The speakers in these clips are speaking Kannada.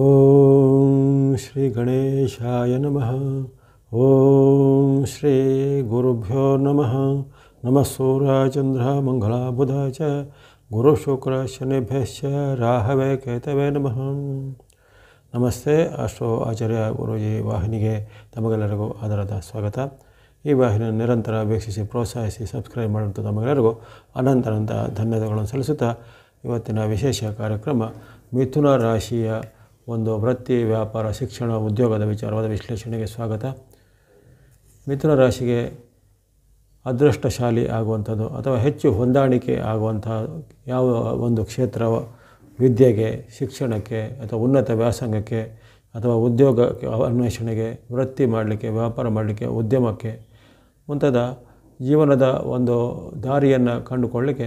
ओम श्री गणेशाय नमः ओम श्री गुरुभ्यो नमः नमः सूर्या चंद्र मंगला बुधाय च गुरु शुक्र शनि भैषय राहवे केतवे नमः नमस्ते अश्व आचार्य गुरुजी वाहिनीಗೆ ತಮ್ಮೆಲ್ಲರಗো ಆದರದ ಸ್ವಾಗತ ಈ ವಾಹಿನಿಯನ್ನು ನಿರಂತರವಾಗಿ ಬೆಕ್ಷಿಸಿ ಪ್ರೋಚೈಸಿ ಸಬ್ಸ್ಕ್ರೈಬ್ ಮಾಡೋಂತ ತಮ್ಮೆಲ್ಲರಗೊ ಅನಂತನಂತ ಧನ್ಯತೆಗಳು ಸಲ್ಲಿಸುತ್ತಾ ಇವತ್ತಿನ ವಿಶೇಷ ಕಾರ್ಯಕ್ರಮ ಮಿಥುನ ರಾಶಿಯ ಒಂದು ವೃತ್ತಿ ವ್ಯಾಪಾರ ಶಿಕ್ಷಣ ಉದ್ಯೋಗದ ವಿಚಾರವಾದ ವಿಶ್ಲೇಷಣೆಗೆ ಸ್ವಾಗತ ಮಿಥುನ ರಾಶಿಗೆ ಅದೃಷ್ಟಶಾಲಿ ಆಗುವಂಥದ್ದು ಅಥವಾ ಹೆಚ್ಚು ಹೊಂದಾಣಿಕೆ ಆಗುವಂಥ ಯಾವ ಒಂದು ಕ್ಷೇತ್ರ ವಿದ್ಯೆಗೆ ಶಿಕ್ಷಣಕ್ಕೆ ಅಥವಾ ಉನ್ನತ ವ್ಯಾಸಂಗಕ್ಕೆ ಅಥವಾ ಉದ್ಯೋಗ ಅನ್ವೇಷಣೆಗೆ ವೃತ್ತಿ ಮಾಡಲಿಕ್ಕೆ ವ್ಯಾಪಾರ ಮಾಡಲಿಕ್ಕೆ ಉದ್ಯಮಕ್ಕೆ ಮುಂತಾದ ಜೀವನದ ಒಂದು ದಾರಿಯನ್ನು ಕಂಡುಕೊಳ್ಳಲಿಕ್ಕೆ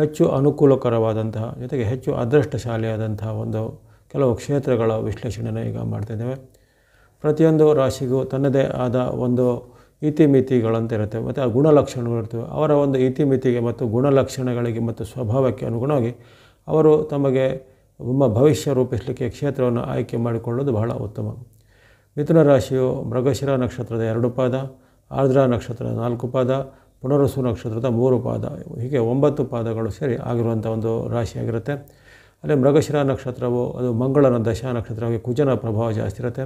ಹೆಚ್ಚು ಅನುಕೂಲಕರವಾದಂತಹ ಜೊತೆಗೆ ಹೆಚ್ಚು ಅದೃಷ್ಟಶಾಲಿಯಾದಂತಹ ಒಂದು ಕೆಲವು ಕ್ಷೇತ್ರಗಳ ವಿಶ್ಲೇಷಣೆಯನ್ನು ಈಗ ಮಾಡ್ತಿದ್ದೇವೆ ಪ್ರತಿಯೊಂದು ರಾಶಿಗೂ ತನ್ನದೇ ಆದ ಒಂದು ಇತಿಮಿತಿಗಳಂತ ಇರುತ್ತೆ ಮತ್ತು ಆ ಗುಣಲಕ್ಷಣಗಳು ಇರ್ತವೆ ಅವರ ಒಂದು ಇತಿಮಿತಿಗೆ ಮತ್ತು ಗುಣಲಕ್ಷಣಗಳಿಗೆ ಮತ್ತು ಸ್ವಭಾವಕ್ಕೆ ಅನುಗುಣವಾಗಿ ಅವರು ತಮಗೆ ನಮ್ಮ ಭವಿಷ್ಯ ರೂಪಿಸಲಿಕ್ಕೆ ಕ್ಷೇತ್ರವನ್ನು ಆಯ್ಕೆ ಮಾಡಿಕೊಳ್ಳೋದು ಬಹಳ ಉತ್ತಮ ಮಿಥುನ ರಾಶಿಯು ಮೃಗಶಿರ ನಕ್ಷತ್ರದ ಎರಡು ಪಾದ ಆರ್ದ್ರ ನಕ್ಷತ್ರದ ನಾಲ್ಕು ಪಾದ ಪುನರ್ಸು ನಕ್ಷತ್ರದ ಮೂರು ಪಾದ ಹೀಗೆ ಒಂಬತ್ತು ಪಾದಗಳು ಸೇರಿ ಆಗಿರುವಂಥ ಒಂದು ರಾಶಿಯಾಗಿರುತ್ತೆ ಅಲ್ಲಿ ಮೃಗಶಿರ ನಕ್ಷತ್ರವು ಅದು ಮಂಗಳನ ದಶಾ ನಕ್ಷತ್ರವಾಗಿ ಕುಜನ ಪ್ರಭಾವ ಜಾಸ್ತಿ ಇರುತ್ತೆ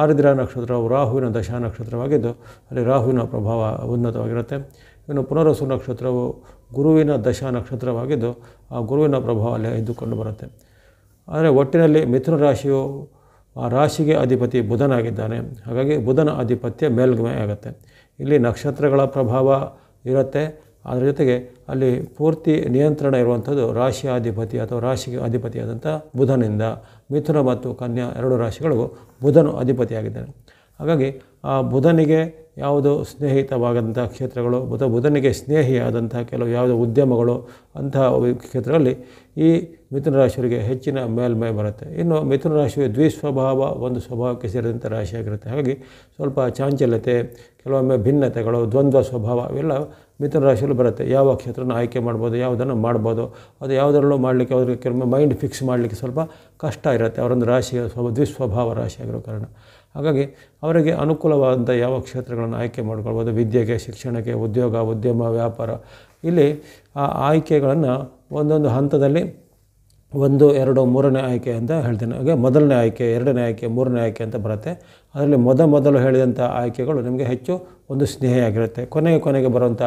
ಆರಿದ್ರ ನಕ್ಷತ್ರವು ರಾಹುವಿನ ದಶಾ ನಕ್ಷತ್ರವಾಗಿದ್ದು ಅಲ್ಲಿ ರಾಹುವಿನ ಪ್ರಭಾವ ಉನ್ನತವಾಗಿರುತ್ತೆ ಇನ್ನು ಪುನರ್ಸು ನಕ್ಷತ್ರವು ಗುರುವಿನ ದಶಾ ನಕ್ಷತ್ರವಾಗಿದ್ದು ಆ ಗುರುವಿನ ಪ್ರಭಾವ ಅಲ್ಲಿ ಇದ್ದುಕೊಂಡು ಬರುತ್ತೆ ಆದರೆ ಒಟ್ಟಿನಲ್ಲಿ ಮಿಥುನ ರಾಶಿಯು ಆ ರಾಶಿಗೆ ಅಧಿಪತಿ ಬುಧನಾಗಿದ್ದಾನೆ ಹಾಗಾಗಿ ಬುಧನ ಆಧಿಪತ್ಯ ಮೇಲ್ಗಮೆ ಆಗುತ್ತೆ ಇಲ್ಲಿ ನಕ್ಷತ್ರಗಳ ಪ್ರಭಾವ ಇರುತ್ತೆ ಅದರ ಜೊತೆಗೆ ಅಲ್ಲಿ ಪೂರ್ತಿ ನಿಯಂತ್ರಣ ಇರುವಂಥದ್ದು ರಾಶಿಯಾಧಿಪತಿ ಅಥವಾ ರಾಶಿಗೆ ಅಧಿಪತಿಯಾದಂಥ ಬುಧನಿಂದ ಮಿಥುನ ಮತ್ತು ಕನ್ಯಾ ಎರಡು ರಾಶಿಗಳಿಗೂ ಬುಧನು ಅಧಿಪತಿಯಾಗಿದ್ದಾನೆ ಹಾಗಾಗಿ ಆ ಬುಧನಿಗೆ ಯಾವುದು ಸ್ನೇಹಿತವಾದಂಥ ಕ್ಷೇತ್ರಗಳು ಬುಧ ಬುಧನಿಗೆ ಸ್ನೇಹಿಯಾದಂಥ ಕೆಲವು ಯಾವುದೋ ಉದ್ಯಮಗಳು ಅಂತಹ ಕ್ಷೇತ್ರಗಳಲ್ಲಿ ಈ ಮಿಥುನ ರಾಶಿಯವರಿಗೆ ಹೆಚ್ಚಿನ ಮೇಲ್ಮೈ ಬರುತ್ತೆ ಇನ್ನು ಮಿಥುನ ರಾಶಿಯು ದ್ವಿಸ್ವಭಾವ ಒಂದು ಸ್ವಭಾವಕ್ಕೆ ಸೇರಿದಂಥ ರಾಶಿಯಾಗಿರುತ್ತೆ ಹಾಗಾಗಿ ಸ್ವಲ್ಪ ಚಾಂಚಲ್ಯತೆ ಕೆಲವೊಮ್ಮೆ ಭಿನ್ನತೆಗಳು ದ್ವಂದ್ವ ಸ್ವಭಾವ ಇವೆಲ್ಲ ಮಿಥುನ ರಾಶಿಯಲ್ಲಿ ಬರುತ್ತೆ ಯಾವ ಕ್ಷೇತ್ರನ ಆಯ್ಕೆ ಮಾಡ್ಬೋದು ಯಾವುದನ್ನು ಮಾಡ್ಬೋದು ಅದು ಯಾವುದರಲ್ಲೂ ಮಾಡಲಿಕ್ಕೆ ಅವ್ರಿಗೆ ಕೆಲವೊಮ್ಮೆ ಮೈಂಡ್ ಫಿಕ್ಸ್ ಮಾಡಲಿಕ್ಕೆ ಸ್ವಲ್ಪ ಕಷ್ಟ ಇರುತ್ತೆ ಅವರೊಂದು ರಾಶಿ ಸ್ವಲ್ಪ ದ್ವಿಸ್ವಭಾವ ರಾಶಿಯಾಗಿರೋ ಕಾರಣ ಹಾಗಾಗಿ ಅವರಿಗೆ ಅನುಕೂಲವಾದಂಥ ಯಾವ ಕ್ಷೇತ್ರಗಳನ್ನು ಆಯ್ಕೆ ಮಾಡ್ಕೊಳ್ಬೋದು ವಿದ್ಯೆಗೆ ಶಿಕ್ಷಣಕ್ಕೆ ಉದ್ಯೋಗ ಉದ್ಯಮ ವ್ಯಾಪಾರ ಇಲ್ಲಿ ಆ ಆಯ್ಕೆಗಳನ್ನು ಒಂದೊಂದು ಹಂತದಲ್ಲಿ ಒಂದು ಎರಡು ಮೂರನೇ ಆಯ್ಕೆ ಅಂತ ಹೇಳ್ತೀನಿ ಹಾಗೆ ಮೊದಲನೇ ಆಯ್ಕೆ ಎರಡನೇ ಆಯ್ಕೆ ಮೂರನೇ ಆಯ್ಕೆ ಅಂತ ಬರುತ್ತೆ ಅದರಲ್ಲಿ ಮೊದ ಮೊದಲು ಹೇಳಿದಂಥ ಆಯ್ಕೆಗಳು ನಿಮಗೆ ಹೆಚ್ಚು ಒಂದು ಸ್ನೇಹಿಯಾಗಿರುತ್ತೆ ಕೊನೆಗೆ ಕೊನೆಗೆ ಬರುವಂಥ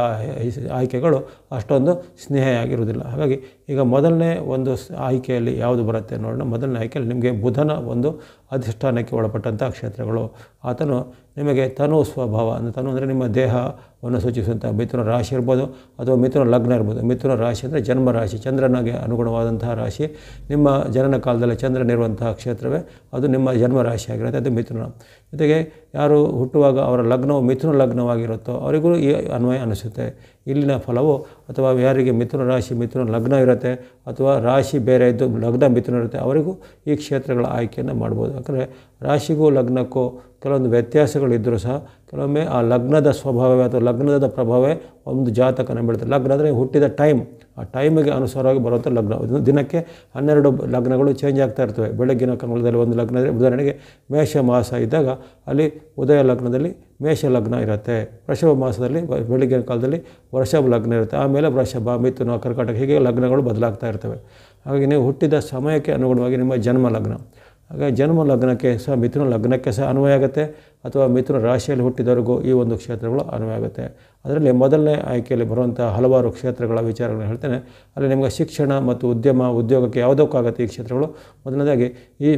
ಆಯ್ಕೆಗಳು ಅಷ್ಟೊಂದು ಸ್ನೇಹಿಯಾಗಿರುವುದಿಲ್ಲ ಹಾಗಾಗಿ ಈಗ ಮೊದಲನೇ ಒಂದು ಆಯ್ಕೆಯಲ್ಲಿ ಯಾವುದು ಬರುತ್ತೆ ನೋಡೋಣ ಮೊದಲನೇ ಆಯ್ಕೆಯಲ್ಲಿ ನಿಮಗೆ ಬುಧನ ಒಂದು ಅಧಿಷ್ಠಾನಕ್ಕೆ ಒಳಪಟ್ಟಂಥ ಕ್ಷೇತ್ರಗಳು ಆತನು ನಿಮಗೆ ತನು ಸ್ವಭಾವ ಅಂದರೆ ತನು ಅಂದರೆ ನಿಮ್ಮ ದೇಹವನ್ನು ಸೂಚಿಸುವಂಥ ಮಿಥುನ ರಾಶಿ ಇರ್ಬೋದು ಅಥವಾ ಮಿಥುನ ಲಗ್ನ ಇರ್ಬೋದು ಮಿಥುನ ರಾಶಿ ಅಂದರೆ ಜನ್ಮ ರಾಶಿ ಚಂದ್ರನಿಗೆ ಅನುಗುಣವಾದಂತಹ ರಾಶಿ ನಿಮ್ಮ ಜನನ ಕಾಲದಲ್ಲಿ ಚಂದ್ರನಿರುವಂತಹ ಕ್ಷೇತ್ರವೇ ಅದು ನಿಮ್ಮ ಜನ್ಮ ರಾಶಿ ಆಗಿರುತ್ತೆ ಅದು ಮಿಥುನ 되게 ಯಾರು ಹುಟ್ಟುವಾಗ ಅವರ ಲಗ್ನವು ಮಿಥುನ ಲಗ್ನವಾಗಿರುತ್ತೋ ಅವರಿಗೂ ಈ ಅನ್ವಯ ಅನಿಸುತ್ತೆ ಇಲ್ಲಿನ ಫಲವು ಅಥವಾ ಯಾರಿಗೆ ಮಿಥುನ ರಾಶಿ ಮಿಥುನ ಲಗ್ನ ಇರುತ್ತೆ ಅಥವಾ ರಾಶಿ ಬೇರೆ ಇದ್ದು ಲಗ್ನ ಮಿಥುನ ಇರುತ್ತೆ ಅವರಿಗೂ ಈ ಕ್ಷೇತ್ರಗಳ ಆಯ್ಕೆಯನ್ನು ಮಾಡ್ಬೋದು ಯಾಕಂದರೆ ರಾಶಿಗೂ ಲಗ್ನಕ್ಕೂ ಕೆಲವೊಂದು ವ್ಯತ್ಯಾಸಗಳಿದ್ದರೂ ಸಹ ಕೆಲವೊಮ್ಮೆ ಆ ಲಗ್ನದ ಸ್ವಭಾವವೇ ಅಥವಾ ಲಗ್ನದ ಪ್ರಭಾವವೇ ಒಂದು ಜಾತಕನ ಬೀಳುತ್ತೆ ಲಗ್ನ ಅಂದರೆ ಹುಟ್ಟಿದ ಟೈಮ್ ಆ ಟೈಮಿಗೆ ಅನುಸಾರವಾಗಿ ಬರುವಂಥ ಲಗ್ನ ದಿನಕ್ಕೆ ಹನ್ನೆರಡು ಲಗ್ನಗಳು ಚೇಂಜ್ ಆಗ್ತಾ ಇರ್ತವೆ ಬೆಳಗ್ಗಿನ ಕಮಲದಲ್ಲಿ ಒಂದು ಲಗ್ನ ಉದಾಹರಣೆಗೆ ಮೇಷ ಮಾಸ ಇದ್ದಾಗ ಅಲ್ಲಿ ಉದಯ ಲಗ್ನದಲ್ಲಿ ಮೇಷ ಲಗ್ನ ಇರುತ್ತೆ ವೃಷಭ ಮಾಸದಲ್ಲಿ ಬೆಳಿಗ್ಗೆ ಕಾಲದಲ್ಲಿ ವೃಷಭ ಲಗ್ನ ಇರುತ್ತೆ ಆಮೇಲೆ ವೃಷಭ ಮಿಥುನ ಕರ್ಕಾಟಕ ಹೀಗೆ ಲಗ್ನಗಳು ಬದಲಾಗ್ತಾ ಇರ್ತವೆ ಹಾಗಾಗಿ ನೀವು ಹುಟ್ಟಿದ ಸಮಯಕ್ಕೆ ಅನುಗುಣವಾಗಿ ನಿಮ್ಮ ಜನ್ಮ ಲಗ್ನ ಹಾಗಾಗಿ ಜನ್ಮ ಲಗ್ನಕ್ಕೆ ಸಹ ಮಿಥುನ ಲಗ್ನಕ್ಕೆ ಸಹ ಅನ್ವಯ ಆಗುತ್ತೆ ಅಥವಾ ಮಿಥುನ ರಾಶಿಯಲ್ಲಿ ಹುಟ್ಟಿದವರೆಗೂ ಈ ಒಂದು ಕ್ಷೇತ್ರಗಳು ಅನ್ವಯ ಆಗುತ್ತೆ ಅದರಲ್ಲಿ ಮೊದಲನೇ ಆಯ್ಕೆಯಲ್ಲಿ ಬರುವಂಥ ಹಲವಾರು ಕ್ಷೇತ್ರಗಳ ವಿಚಾರಗಳನ್ನ ಹೇಳ್ತೇನೆ ಅಲ್ಲಿ ನಿಮಗೆ ಶಿಕ್ಷಣ ಮತ್ತು ಉದ್ಯಮ ಉದ್ಯೋಗಕ್ಕೆ ಆಗುತ್ತೆ ಈ ಕ್ಷೇತ್ರಗಳು ಮೊದಲನೇದಾಗಿ ಈ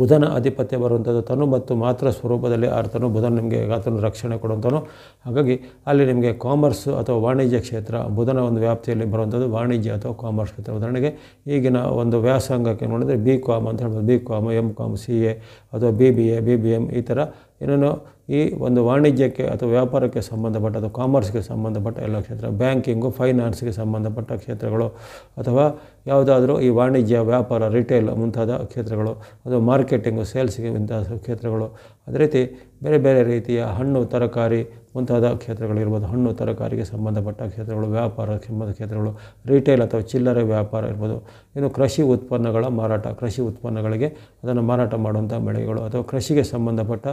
ಬುಧನ ಆಧಿಪತ್ಯ ಬರುವಂಥದ್ದು ತನು ಮತ್ತು ಮಾತ್ರ ಸ್ವರೂಪದಲ್ಲಿ ಆರ್ತನು ಬುಧನ ನಿಮಗೆ ಆತನು ರಕ್ಷಣೆ ಕೊಡುವಂಥನು ಹಾಗಾಗಿ ಅಲ್ಲಿ ನಿಮಗೆ ಕಾಮರ್ಸ್ ಅಥವಾ ವಾಣಿಜ್ಯ ಕ್ಷೇತ್ರ ಬುಧನ ಒಂದು ವ್ಯಾಪ್ತಿಯಲ್ಲಿ ಬರುವಂಥದ್ದು ವಾಣಿಜ್ಯ ಅಥವಾ ಕಾಮರ್ಸ್ ಕ್ಷೇತ್ರ ಉದಾಹರಣೆಗೆ ಈಗಿನ ಒಂದು ವ್ಯಾಸಂಗಕ್ಕೆ ನೋಡಿದರೆ ಬಿ ಕಾಮ್ ಅಂತ ಹೇಳ್ಬೋದು B com M com C A ಅಥವಾ B B A B B M ಈ ಥರ ಏನೇನು ಈ ಒಂದು ವಾಣಿಜ್ಯಕ್ಕೆ ಅಥವಾ ವ್ಯಾಪಾರಕ್ಕೆ ಸಂಬಂಧಪಟ್ಟ ಅಥವಾ ಕಾಮರ್ಸ್ಗೆ ಸಂಬಂಧಪಟ್ಟ ಎಲ್ಲ ಕ್ಷೇತ್ರ ಬ್ಯಾಂಕಿಂಗು ಫೈನಾನ್ಸ್ಗೆ ಸಂಬಂಧಪಟ್ಟ ಕ್ಷೇತ್ರಗಳು ಅಥವಾ ಯಾವುದಾದ್ರೂ ಈ ವಾಣಿಜ್ಯ ವ್ಯಾಪಾರ ರಿಟೇಲ್ ಮುಂತಾದ ಕ್ಷೇತ್ರಗಳು ಅಥವಾ ಮಾರ್ಕೆಟಿಂಗು ಸೇಲ್ಸ್ಗೆ ಇಂತಹ ಕ್ಷೇತ್ರಗಳು ಅದೇ ರೀತಿ ಬೇರೆ ಬೇರೆ ರೀತಿಯ ಹಣ್ಣು ತರಕಾರಿ ಮುಂತಾದ ಕ್ಷೇತ್ರಗಳಿರ್ಬೋದು ಹಣ್ಣು ತರಕಾರಿಗೆ ಸಂಬಂಧಪಟ್ಟ ಕ್ಷೇತ್ರಗಳು ವ್ಯಾಪಾರ ಸಂಬಂಧ ಕ್ಷೇತ್ರಗಳು ರಿಟೇಲ್ ಅಥವಾ ಚಿಲ್ಲರೆ ವ್ಯಾಪಾರ ಇರ್ಬೋದು ಇನ್ನು ಕೃಷಿ ಉತ್ಪನ್ನಗಳ ಮಾರಾಟ ಕೃಷಿ ಉತ್ಪನ್ನಗಳಿಗೆ ಅದನ್ನು ಮಾರಾಟ ಮಾಡುವಂಥ ಬೆಳೆಗಳು ಅಥವಾ ಕೃಷಿಗೆ ಸಂಬಂಧಪಟ್ಟ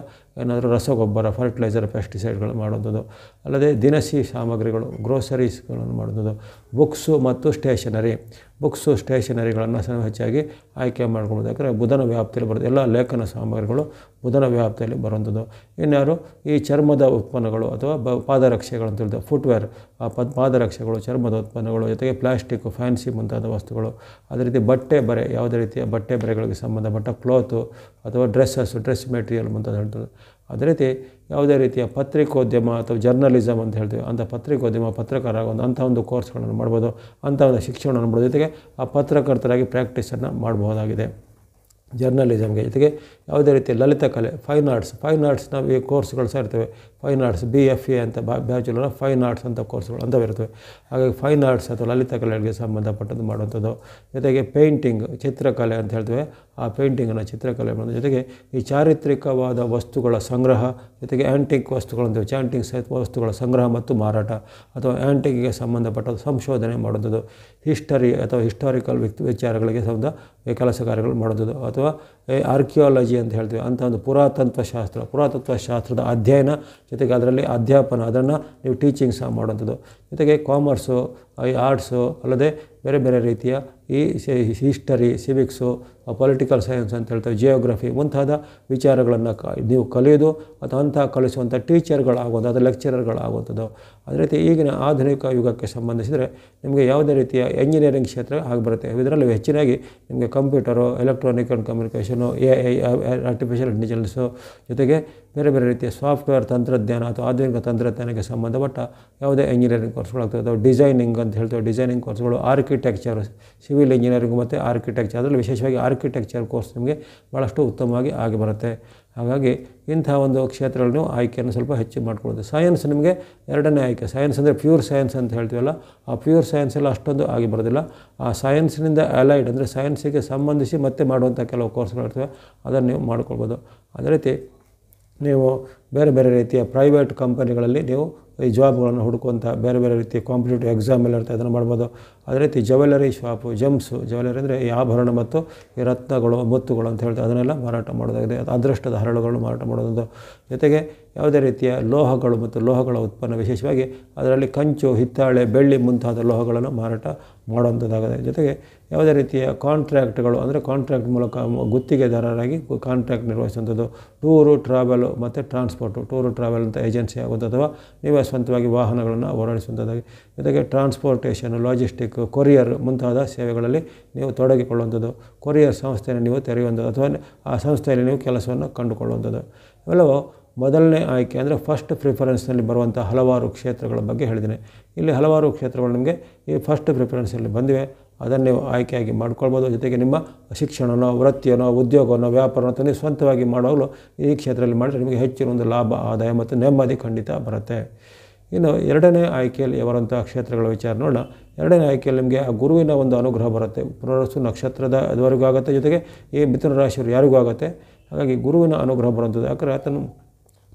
ಏನಾದರೂ ರಸಗೊಬ್ಬರ ಫರ್ಟಿಲೈಸರ್ ಪೆಸ್ಟಿಸೈಡ್ಗಳು ಮಾಡುವಂಥದ್ದು ಅಲ್ಲದೆ ದಿನಸಿ ಸಾಮಗ್ರಿಗಳು ಗ್ರೋಸರೀಸ್ಗಳನ್ನು ಮಾಡುವಂಥದ್ದು ಬುಕ್ಸು ಮತ್ತು ಸ್ಟೇಷನರಿ ಬುಕ್ಸು ಸ್ಟೇಷನರಿಗಳನ್ನು ಸಹ ಹೆಚ್ಚಾಗಿ ಆಯ್ಕೆ ಮಾಡ್ಕೊಳ್ಬೋದು ಯಾಕಂದರೆ ಬುಧನ ವ್ಯಾಪ್ತಿಯಲ್ಲಿ ಬರೋದು ಎಲ್ಲ ಲೇಖನ ಸಾಮಗ್ರಿಗಳು ಬುಧನ ವ್ಯಾಪ್ತಿಯಲ್ಲಿ ಬರುವಂಥದ್ದು ಇನ್ಯಾರು ಈ ಚರ್ಮದ ಉತ್ಪನ್ನಗಳು ಅಥವಾ ಬ ಪಾದರಕ್ಷೆಗಳು ಅಂತ ಹೇಳ್ತಾರೆ ಫುಟ್ವೇರ್ ಆ ಪದ್ ಪಾದರಕ್ಷೆಗಳು ಚರ್ಮದ ಉತ್ಪನ್ನಗಳು ಜೊತೆಗೆ ಪ್ಲಾಸ್ಟಿಕ್ ಫ್ಯಾನ್ಸಿ ಮುಂತಾದ ವಸ್ತುಗಳು ಅದೇ ರೀತಿ ಬಟ್ಟೆ ಬರೆ ಯಾವುದೇ ರೀತಿಯ ಬಟ್ಟೆ ಬರೆಗಳಿಗೆ ಸಂಬಂಧಪಟ್ಟ ಕ್ಲೋತು ಅಥವಾ ಡ್ರೆಸ್ಸಸ್ ಡ್ರೆಸ್ ಮೆಟೀರಿಯಲ್ ಮುಂತಾದ ಹೇಳ್ತದೆ ಅದೇ ರೀತಿ ಯಾವುದೇ ರೀತಿಯ ಪತ್ರಿಕೋದ್ಯಮ ಅಥವಾ ಜರ್ನಲಿಸಮ್ ಅಂತ ಹೇಳ್ತೀವಿ ಅಂಥ ಪತ್ರಿಕೋದ್ಯಮ ಪತ್ರಕಾರ ಒಂದು ಅಂಥ ಒಂದು ಕೋರ್ಸ್ಗಳನ್ನು ಮಾಡ್ಬೋದು ಅಂಥ ಒಂದು ಶಿಕ್ಷಣವನ್ನು ಮಾಡ್ಬೋದು ಜೊತೆಗೆ ಆ ಪತ್ರಕರ್ತರಾಗಿ ಪ್ರಾಕ್ಟೀಸನ್ನು ಮಾಡಬಹುದಾಗಿದೆ ಜರ್ನಲಿಸಮ್ಗೆ ಜೊತೆಗೆ ಯಾವುದೇ ರೀತಿ ಲಲಿತ ಕಲೆ ಫೈನ್ ಆರ್ಟ್ಸ್ ಫೈನ್ ಆರ್ಟ್ಸ್ ನಾವು ಈ ಕೋರ್ಸ್ಗಳು ಸಹ ಇರ್ತವೆ fine arts B F A ಅಂತ ಬ್ಯಾಚುಲರ್ ಫೈನ್ ಆರ್ಟ್ಸ್ ಅಂತ ಕೋರ್ಸ್ಗಳು ಇರ್ತವೆ ಹಾಗಾಗಿ ಫೈನ್ ಆರ್ಟ್ಸ್ ಅಥವಾ ಲಲಿತ ಕಲೆಗಳಿಗೆ ಸಂಬಂಧಪಟ್ಟದ್ದು ಮಾಡುವಂಥದ್ದು ಜೊತೆಗೆ ಪೇಂಟಿಂಗ್ ಚಿತ್ರಕಲೆ ಅಂತ ಹೇಳ್ತೇವೆ ಆ ಪೇಂಟಿಂಗನ್ನು ಚಿತ್ರಕಲೆ ಮಾಡೋದು ಜೊತೆಗೆ ಈ ಚಾರಿತ್ರಿಕವಾದ ವಸ್ತುಗಳ ಸಂಗ್ರಹ ಜೊತೆಗೆ ಆ್ಯಂಟಿಕ್ ವಸ್ತುಗಳಂತೇವೆ ಚಾಂಟಿಂಗ್ ಸಹಿತ ವಸ್ತುಗಳ ಸಂಗ್ರಹ ಮತ್ತು ಮಾರಾಟ ಅಥವಾ ಆ್ಯಂಟಿಂಗ್ಗೆ ಸಂಬಂಧಪಟ್ಟ ಸಂಶೋಧನೆ ಮಾಡೋದು ಹಿಸ್ಟರಿ ಅಥವಾ ಹಿಸ್ಟಾರಿಕಲ್ ವಿಚಾರಗಳಿಗೆ ಸಂಬಂಧ ಕೆಲಸ ಕಾರ್ಯಗಳು ಮಾಡೋದು ಅಥವಾ Moldova ಆರ್ಕಿಯಾಲಜಿ ಅಂತ ಹೇಳ್ತೀವಿ ಅಂತ ಒಂದು ಪುರಾತತ್ವಶಾಸ್ತ್ರ ಪುರಾತತ್ವಶಾಸ್ತ್ರದ ಅಧ್ಯಯನ ಜೊತೆಗೆ ಅದರಲ್ಲಿ ಅಧ್ಯಾಪನ ಅದನ್ನು ನೀವು ಟೀಚಿಂಗ್ ಸಹ ಮಾಡುವಂಥದ್ದು ಜೊತೆಗೆ ಕಾಮರ್ಸು ಈ ಆರ್ಟ್ಸು ಅಲ್ಲದೆ ಬೇರೆ ಬೇರೆ ರೀತಿಯ ಈ ಹಿಸ್ಟರಿ ಸಿವಿಕ್ಸು ಪೊಲಿಟಿಕಲ್ ಸೈನ್ಸ್ ಅಂತ ಹೇಳ್ತೇವೆ ಜಿಯೋಗ್ರಫಿ ಮುಂತಾದ ವಿಚಾರಗಳನ್ನು ಕ ನೀವು ಕಲಿಯೋದು ಅಥವಾ ಅಂತಹ ಕಲಿಸುವಂಥ ಟೀಚರ್ಗಳಾಗುವಂಥ ಅದು ಲೆಕ್ಚರರ್ಗಳಾಗುವಂಥದ್ದು ಅದೇ ರೀತಿ ಈಗಿನ ಆಧುನಿಕ ಯುಗಕ್ಕೆ ಸಂಬಂಧಿಸಿದರೆ ನಿಮಗೆ ಯಾವುದೇ ರೀತಿಯ ಎಂಜಿನಿಯರಿಂಗ್ ಕ್ಷೇತ್ರ ಆಗಿ ಬರುತ್ತೆ ಇದರಲ್ಲಿ ಹೆಚ್ಚಿನಾಗಿ ನಿಮಗೆ computer electronic and communication A I artificial intelligence ಜೊತೆಗೆ ಬೇರೆ ಬೇರೆ ರೀತಿಯ ಸಾಫ್ಟ್ವೇರ್ ತಂತ್ರಜ್ಞಾನ ಅಥವಾ ಆಧುನಿಕ ತಂತ್ರಜ್ಞಾನಕ್ಕೆ ಸಂಬಂಧಪಟ್ಟ ಯಾವುದೇ ಇಂಜಿನಿಯರಿಂಗ್ ಕೋರ್ಸ್ಗಳಾಗ್ತದೆ ಅಥವಾ ಡಿಸೈನಿಂಗ್ ಅಂತ ಹೇಳ್ತೇವೆ ಡಿಸೈನಿಂಗ್ ಕೋರ್ಸ್ಗಳು ಆರ್ಕಿಟೆಕ್ಚರ್ ಸಿವಿಲ್ ಇಂಜಿನಿಯರಿಂಗ್ ಮತ್ತು ಆರ್ಕಿಟೆಕ್ಚರ್ ಅದರಲ್ಲಿ ವಿಶೇಷವಾಗಿ ಆರ್ಕಿಟೆಕ್ಚರ್ ಕೋರ್ಸ್ ನಿಮಗೆ ಭಾಳಷ್ಟು ಉತ್ತಮವಾಗಿ ಆಗಿ ಬರುತ್ತೆ ಹಾಗಾಗಿ ಇಂಥ ಒಂದು ಕ್ಷೇತ್ರಗಳು ನೀವು ಆಯ್ಕೆಯನ್ನು ಸ್ವಲ್ಪ ಹೆಚ್ಚು ಮಾಡ್ಕೊಳ್ಳೋದು ಸೈನ್ಸ್ ನಿಮಗೆ ಎರಡನೇ ಆಯ್ಕೆ ಸೈನ್ಸ್ ಅಂದರೆ ಪ್ಯೂರ್ ಸೈನ್ಸ್ ಅಂತ ಹೇಳ್ತೀವಲ್ಲ ಆ ಪ್ಯೂರ್ ಸೈನ್ಸ್ ಎಲ್ಲ ಅಷ್ಟೊಂದು ಆಗಿ ಬರೋದಿಲ್ಲ ಆ ಸೈನ್ಸ್ನಿಂದ ಅಲೈಡ್ ಅಂದರೆ ಸೈನ್ಸಿಗೆ ಸಂಬಂಧಿಸಿ ಮತ್ತೆ ಮಾಡುವಂಥ ಕೆಲವು ಇರ್ತವೆ ಅದನ್ನು ನೀವು ಮಾಡ್ಕೊಳ್ಬೋದು ಅದೇ ರೀತಿ ನೀವು ಬೇರೆ ಬೇರೆ ರೀತಿಯ ಪ್ರೈವೇಟ್ ಕಂಪನಿಗಳಲ್ಲಿ ನೀವು ಈ ಜಾಬ್ಗಳನ್ನು ಹುಡುಕುವಂಥ ಬೇರೆ ಬೇರೆ ರೀತಿ ಕಾಂಪಿಟೇಟಿವ್ ಎಕ್ಸಾಮ್ ಎಲ್ಲ ಇರ್ತದೆ ಅದನ್ನು ಮಾಡ್ಬೋದು ಅದೇ ರೀತಿ ಜುವೆಲ್ಲರಿ ಶಾಪು ಜಮ್ಸು ಜುವೆಲರಿ ಅಂದರೆ ಈ ಆಭರಣ ಮತ್ತು ಈ ರತ್ನಗಳು ಮುತ್ತುಗಳು ಅಂತ ಹೇಳ್ತಾರೆ ಅದನ್ನೆಲ್ಲ ಮಾರಾಟ ಮಾಡೋದಾಗಿದೆ ಅದೃಷ್ಟದ ಹರಳುಗಳು ಮಾರಾಟ ಮಾಡೋದೊಂದು ಜೊತೆಗೆ ಯಾವುದೇ ರೀತಿಯ ಲೋಹಗಳು ಮತ್ತು ಲೋಹಗಳ ಉತ್ಪನ್ನ ವಿಶೇಷವಾಗಿ ಅದರಲ್ಲಿ ಕಂಚು ಹಿತ್ತಾಳೆ ಬೆಳ್ಳಿ ಮುಂತಾದ ಲೋಹಗಳನ್ನು ಮಾರಾಟ ಮಾಡುವಂಥದ್ದಾಗದೆ ಜೊತೆಗೆ ಯಾವುದೇ ರೀತಿಯ ಕಾಂಟ್ರಾಕ್ಟ್ಗಳು ಅಂದರೆ ಕಾಂಟ್ರಾಕ್ಟ್ ಮೂಲಕ ಗುತ್ತಿಗೆದಾರರಾಗಿ ಕಾಂಟ್ರಾಕ್ಟ್ ನಿರ್ವಹಿಸುವಂಥದ್ದು ಟೂರು ಟ್ರಾವೆಲು ಮತ್ತು ಟ್ರಾನ್ಸ್ಪೋರ್ಟು ಟೂರು ಟ್ರಾವೆಲ್ ಅಂತ ಏಜೆನ್ಸಿ ಆಗುವಂಥ ಅಥವಾ ನೀವೇ ಸ್ವಂತವಾಗಿ ವಾಹನಗಳನ್ನು ಓಡಾಡಿಸುವಂಥದ್ದಾಗಿ ಜೊತೆಗೆ ಟ್ರಾನ್ಸ್ಪೋರ್ಟೇಷನ್ ಲಾಜಿಸ್ಟಿಕ್ ಕೊರಿಯರ್ ಮುಂತಾದ ಸೇವೆಗಳಲ್ಲಿ ನೀವು ತೊಡಗಿಕೊಳ್ಳುವಂಥದ್ದು ಕೊರಿಯರ್ ಸಂಸ್ಥೆಯನ್ನು ನೀವು ತೆರೆಯುವಂಥದ್ದು ಅಥವಾ ಆ ಸಂಸ್ಥೆಯಲ್ಲಿ ನೀವು ಕೆಲಸವನ್ನು ಕಂಡುಕೊಳ್ಳುವಂಥದ್ದು ಇವೆಲ್ಲವೂ ಮೊದಲನೇ ಆಯ್ಕೆ ಅಂದರೆ ಫಸ್ಟ್ ಪ್ರಿಫರೆನ್ಸ್ನಲ್ಲಿ ಬರುವಂಥ ಹಲವಾರು ಕ್ಷೇತ್ರಗಳ ಬಗ್ಗೆ ಹೇಳಿದ್ದೇನೆ ಇಲ್ಲಿ ಹಲವಾರು ಕ್ಷೇತ್ರಗಳು ನಿಮಗೆ ಈ ಫಸ್ಟ್ ಪ್ರಿಫರೆನ್ಸಲ್ಲಿ ಬಂದಿವೆ ಅದನ್ನು ನೀವು ಆಯ್ಕೆಯಾಗಿ ಮಾಡ್ಕೊಳ್ಬೋದು ಜೊತೆಗೆ ನಿಮ್ಮ ಶಿಕ್ಷಣನೋ ವೃತ್ತಿಯನೋ ಉದ್ಯೋಗನೋ ವ್ಯಾಪಾರನೋ ನೀವು ಸ್ವಂತವಾಗಿ ಮಾಡೋವಾಗಲೂ ಈ ಕ್ಷೇತ್ರದಲ್ಲಿ ಮಾಡಿದರೆ ನಿಮಗೆ ಹೆಚ್ಚಿನ ಒಂದು ಲಾಭ ಆದಾಯ ಮತ್ತು ನೆಮ್ಮದಿ ಖಂಡಿತ ಬರುತ್ತೆ ಇನ್ನು ಎರಡನೇ ಆಯ್ಕೆಯಲ್ಲಿ ಯಾವಂಥ ಕ್ಷೇತ್ರಗಳ ವಿಚಾರ ನೋಡೋಣ ಎರಡನೇ ಆಯ್ಕೆಯಲ್ಲಿ ನಿಮಗೆ ಆ ಗುರುವಿನ ಒಂದು ಅನುಗ್ರಹ ಬರುತ್ತೆ ಪುನರ್ವಸು ನಕ್ಷತ್ರದ ಆಗುತ್ತೆ ಜೊತೆಗೆ ಈ ಮಿಥುನ ರಾಶಿಯವರು ಯಾರಿಗೂ ಆಗುತ್ತೆ ಹಾಗಾಗಿ ಗುರುವಿನ ಅನುಗ್ರಹ ಬರುವಂಥದ್ದು ಯಾಕಂದರೆ ಆತನು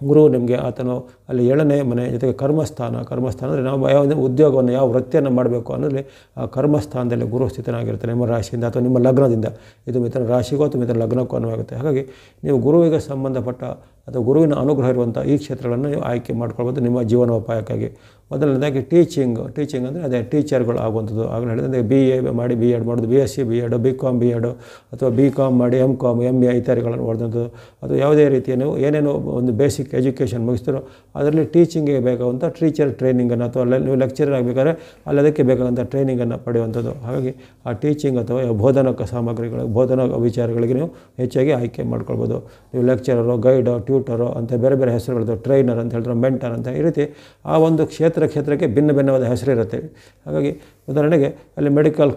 ಗುರು ನಿಮಗೆ ಆತನು ಅಲ್ಲಿ ಏಳನೇ ಮನೆ ಜೊತೆಗೆ ಕರ್ಮಸ್ಥಾನ ಕರ್ಮಸ್ಥಾನ ಅಂದರೆ ನಾವು ಯಾವ ಉದ್ಯೋಗವನ್ನು ಯಾವ ವೃತ್ತಿಯನ್ನು ಮಾಡಬೇಕು ಅನ್ನೋದ್ರಲ್ಲಿ ಆ ಕರ್ಮಸ್ಥಾನದಲ್ಲಿ ಗುರು ಸ್ಥಿತನಾಗಿರ್ತಾರೆ ನಿಮ್ಮ ರಾಶಿಯಿಂದ ಅಥವಾ ನಿಮ್ಮ ಲಗ್ನದಿಂದ ಇದು ಮಿತ್ರ ರಾಶಿಗೂ ಅಥವಾ ಮಿತ್ರ ಲಗ್ನಕ್ಕೂ ಅನುವಾಗುತ್ತೆ ಹಾಗಾಗಿ ನೀವು ಗುರುವಿಗೆ ಸಂಬಂಧಪಟ್ಟ ಅಥವಾ ಗುರುವಿನ ಅನುಗ್ರಹ ಇರುವಂಥ ಈ ಕ್ಷೇತ್ರಗಳನ್ನು ನೀವು ಆಯ್ಕೆ ಮಾಡ್ಕೊಳ್ಬೋದು ನಿಮ್ಮ ಜೀವನೋಪಾಯಕ್ಕಾಗಿ ಮೊದಲನೇದಾಗಿ ಟೀಚಿಂಗ್ ಟೀಚಿಂಗ್ ಅಂದರೆ ಅದೇ ಟೀಚರ್ಗಳು ಆಗುವಂಥದ್ದು ಆಗಲೇ ಹೇಳಿದ್ರೆ ಬಿ ಎ ಮಾಡಿ ಬಿ ಎಡ್ ಮಾಡೋದು B S C B ed B com B ed ಅಥವಾ ಬಿ ಕಾಮ್ ಮಾಡಿ ಎಮ್ ಕಾಮ್ ಎಮ್ ಎ ಇತ್ಯಾದಿಗಳನ್ನು ಹೊಡೆದಂಥದ್ದು ಅಥವಾ ಯಾವುದೇ ರೀತಿಯ ನೀವು ಏನೇನು ಒಂದು ಬೇಸಿಕ್ ಎಜುಕೇಷನ್ ಮುಗಿಸ್ತಾರೋ ಅದರಲ್ಲಿ ಟೀಚಿಂಗಿಗೆ ಬೇಕಾದಂಥ ಟೀಚರ್ ಟ್ರೈನಿಂಗನ್ನು ಅಥವಾ ನೀವು ಲೆಕ್ಚರರ್ ಆಗಬೇಕಾದ್ರೆ ಅಲ್ಲಿ ಅದಕ್ಕೆ ಬೇಕಾದಂಥ ಟ್ರೈನಿಂಗನ್ನು ಪಡೆಯುವಂಥದ್ದು ಹಾಗಾಗಿ ಆ ಟೀಚಿಂಗ್ ಅಥವಾ ಬೋಧನಕ ಸಾಮಗ್ರಿಗಳಿಗೆ ಬೋಧನ ವಿಚಾರಗಳಿಗೆ ನೀವು ಹೆಚ್ಚಾಗಿ ಆಯ್ಕೆ ಮಾಡ್ಕೊಳ್ಬೋದು ನೀವು ಲೆಕ್ಚರರು ಗೈಡು ಟ್ಯೂಟರು ಅಂತ ಬೇರೆ ಬೇರೆ ಹೆಸರುಗಳದ್ದು ಟ್ರೈನರ್ ಅಂತ ಹೇಳಿದ್ರು ಮೆಂಟರ್ ಅಂತ ಈ ರೀತಿ ಆ ಒಂದು ಕ್ಷೇತ್ರ ಕ್ಷೇತ್ರ ಕ್ಷೇತ್ರಕ್ಕೆ ಭಿನ್ನ ಭಿನ್ನವಾದ ಹೆಸರಿರುತ್ತೆ ಹಾಗಾಗಿ ಉದಾಹರಣೆಗೆ ಅಲ್ಲಿ ಮೆಡಿಕಲ್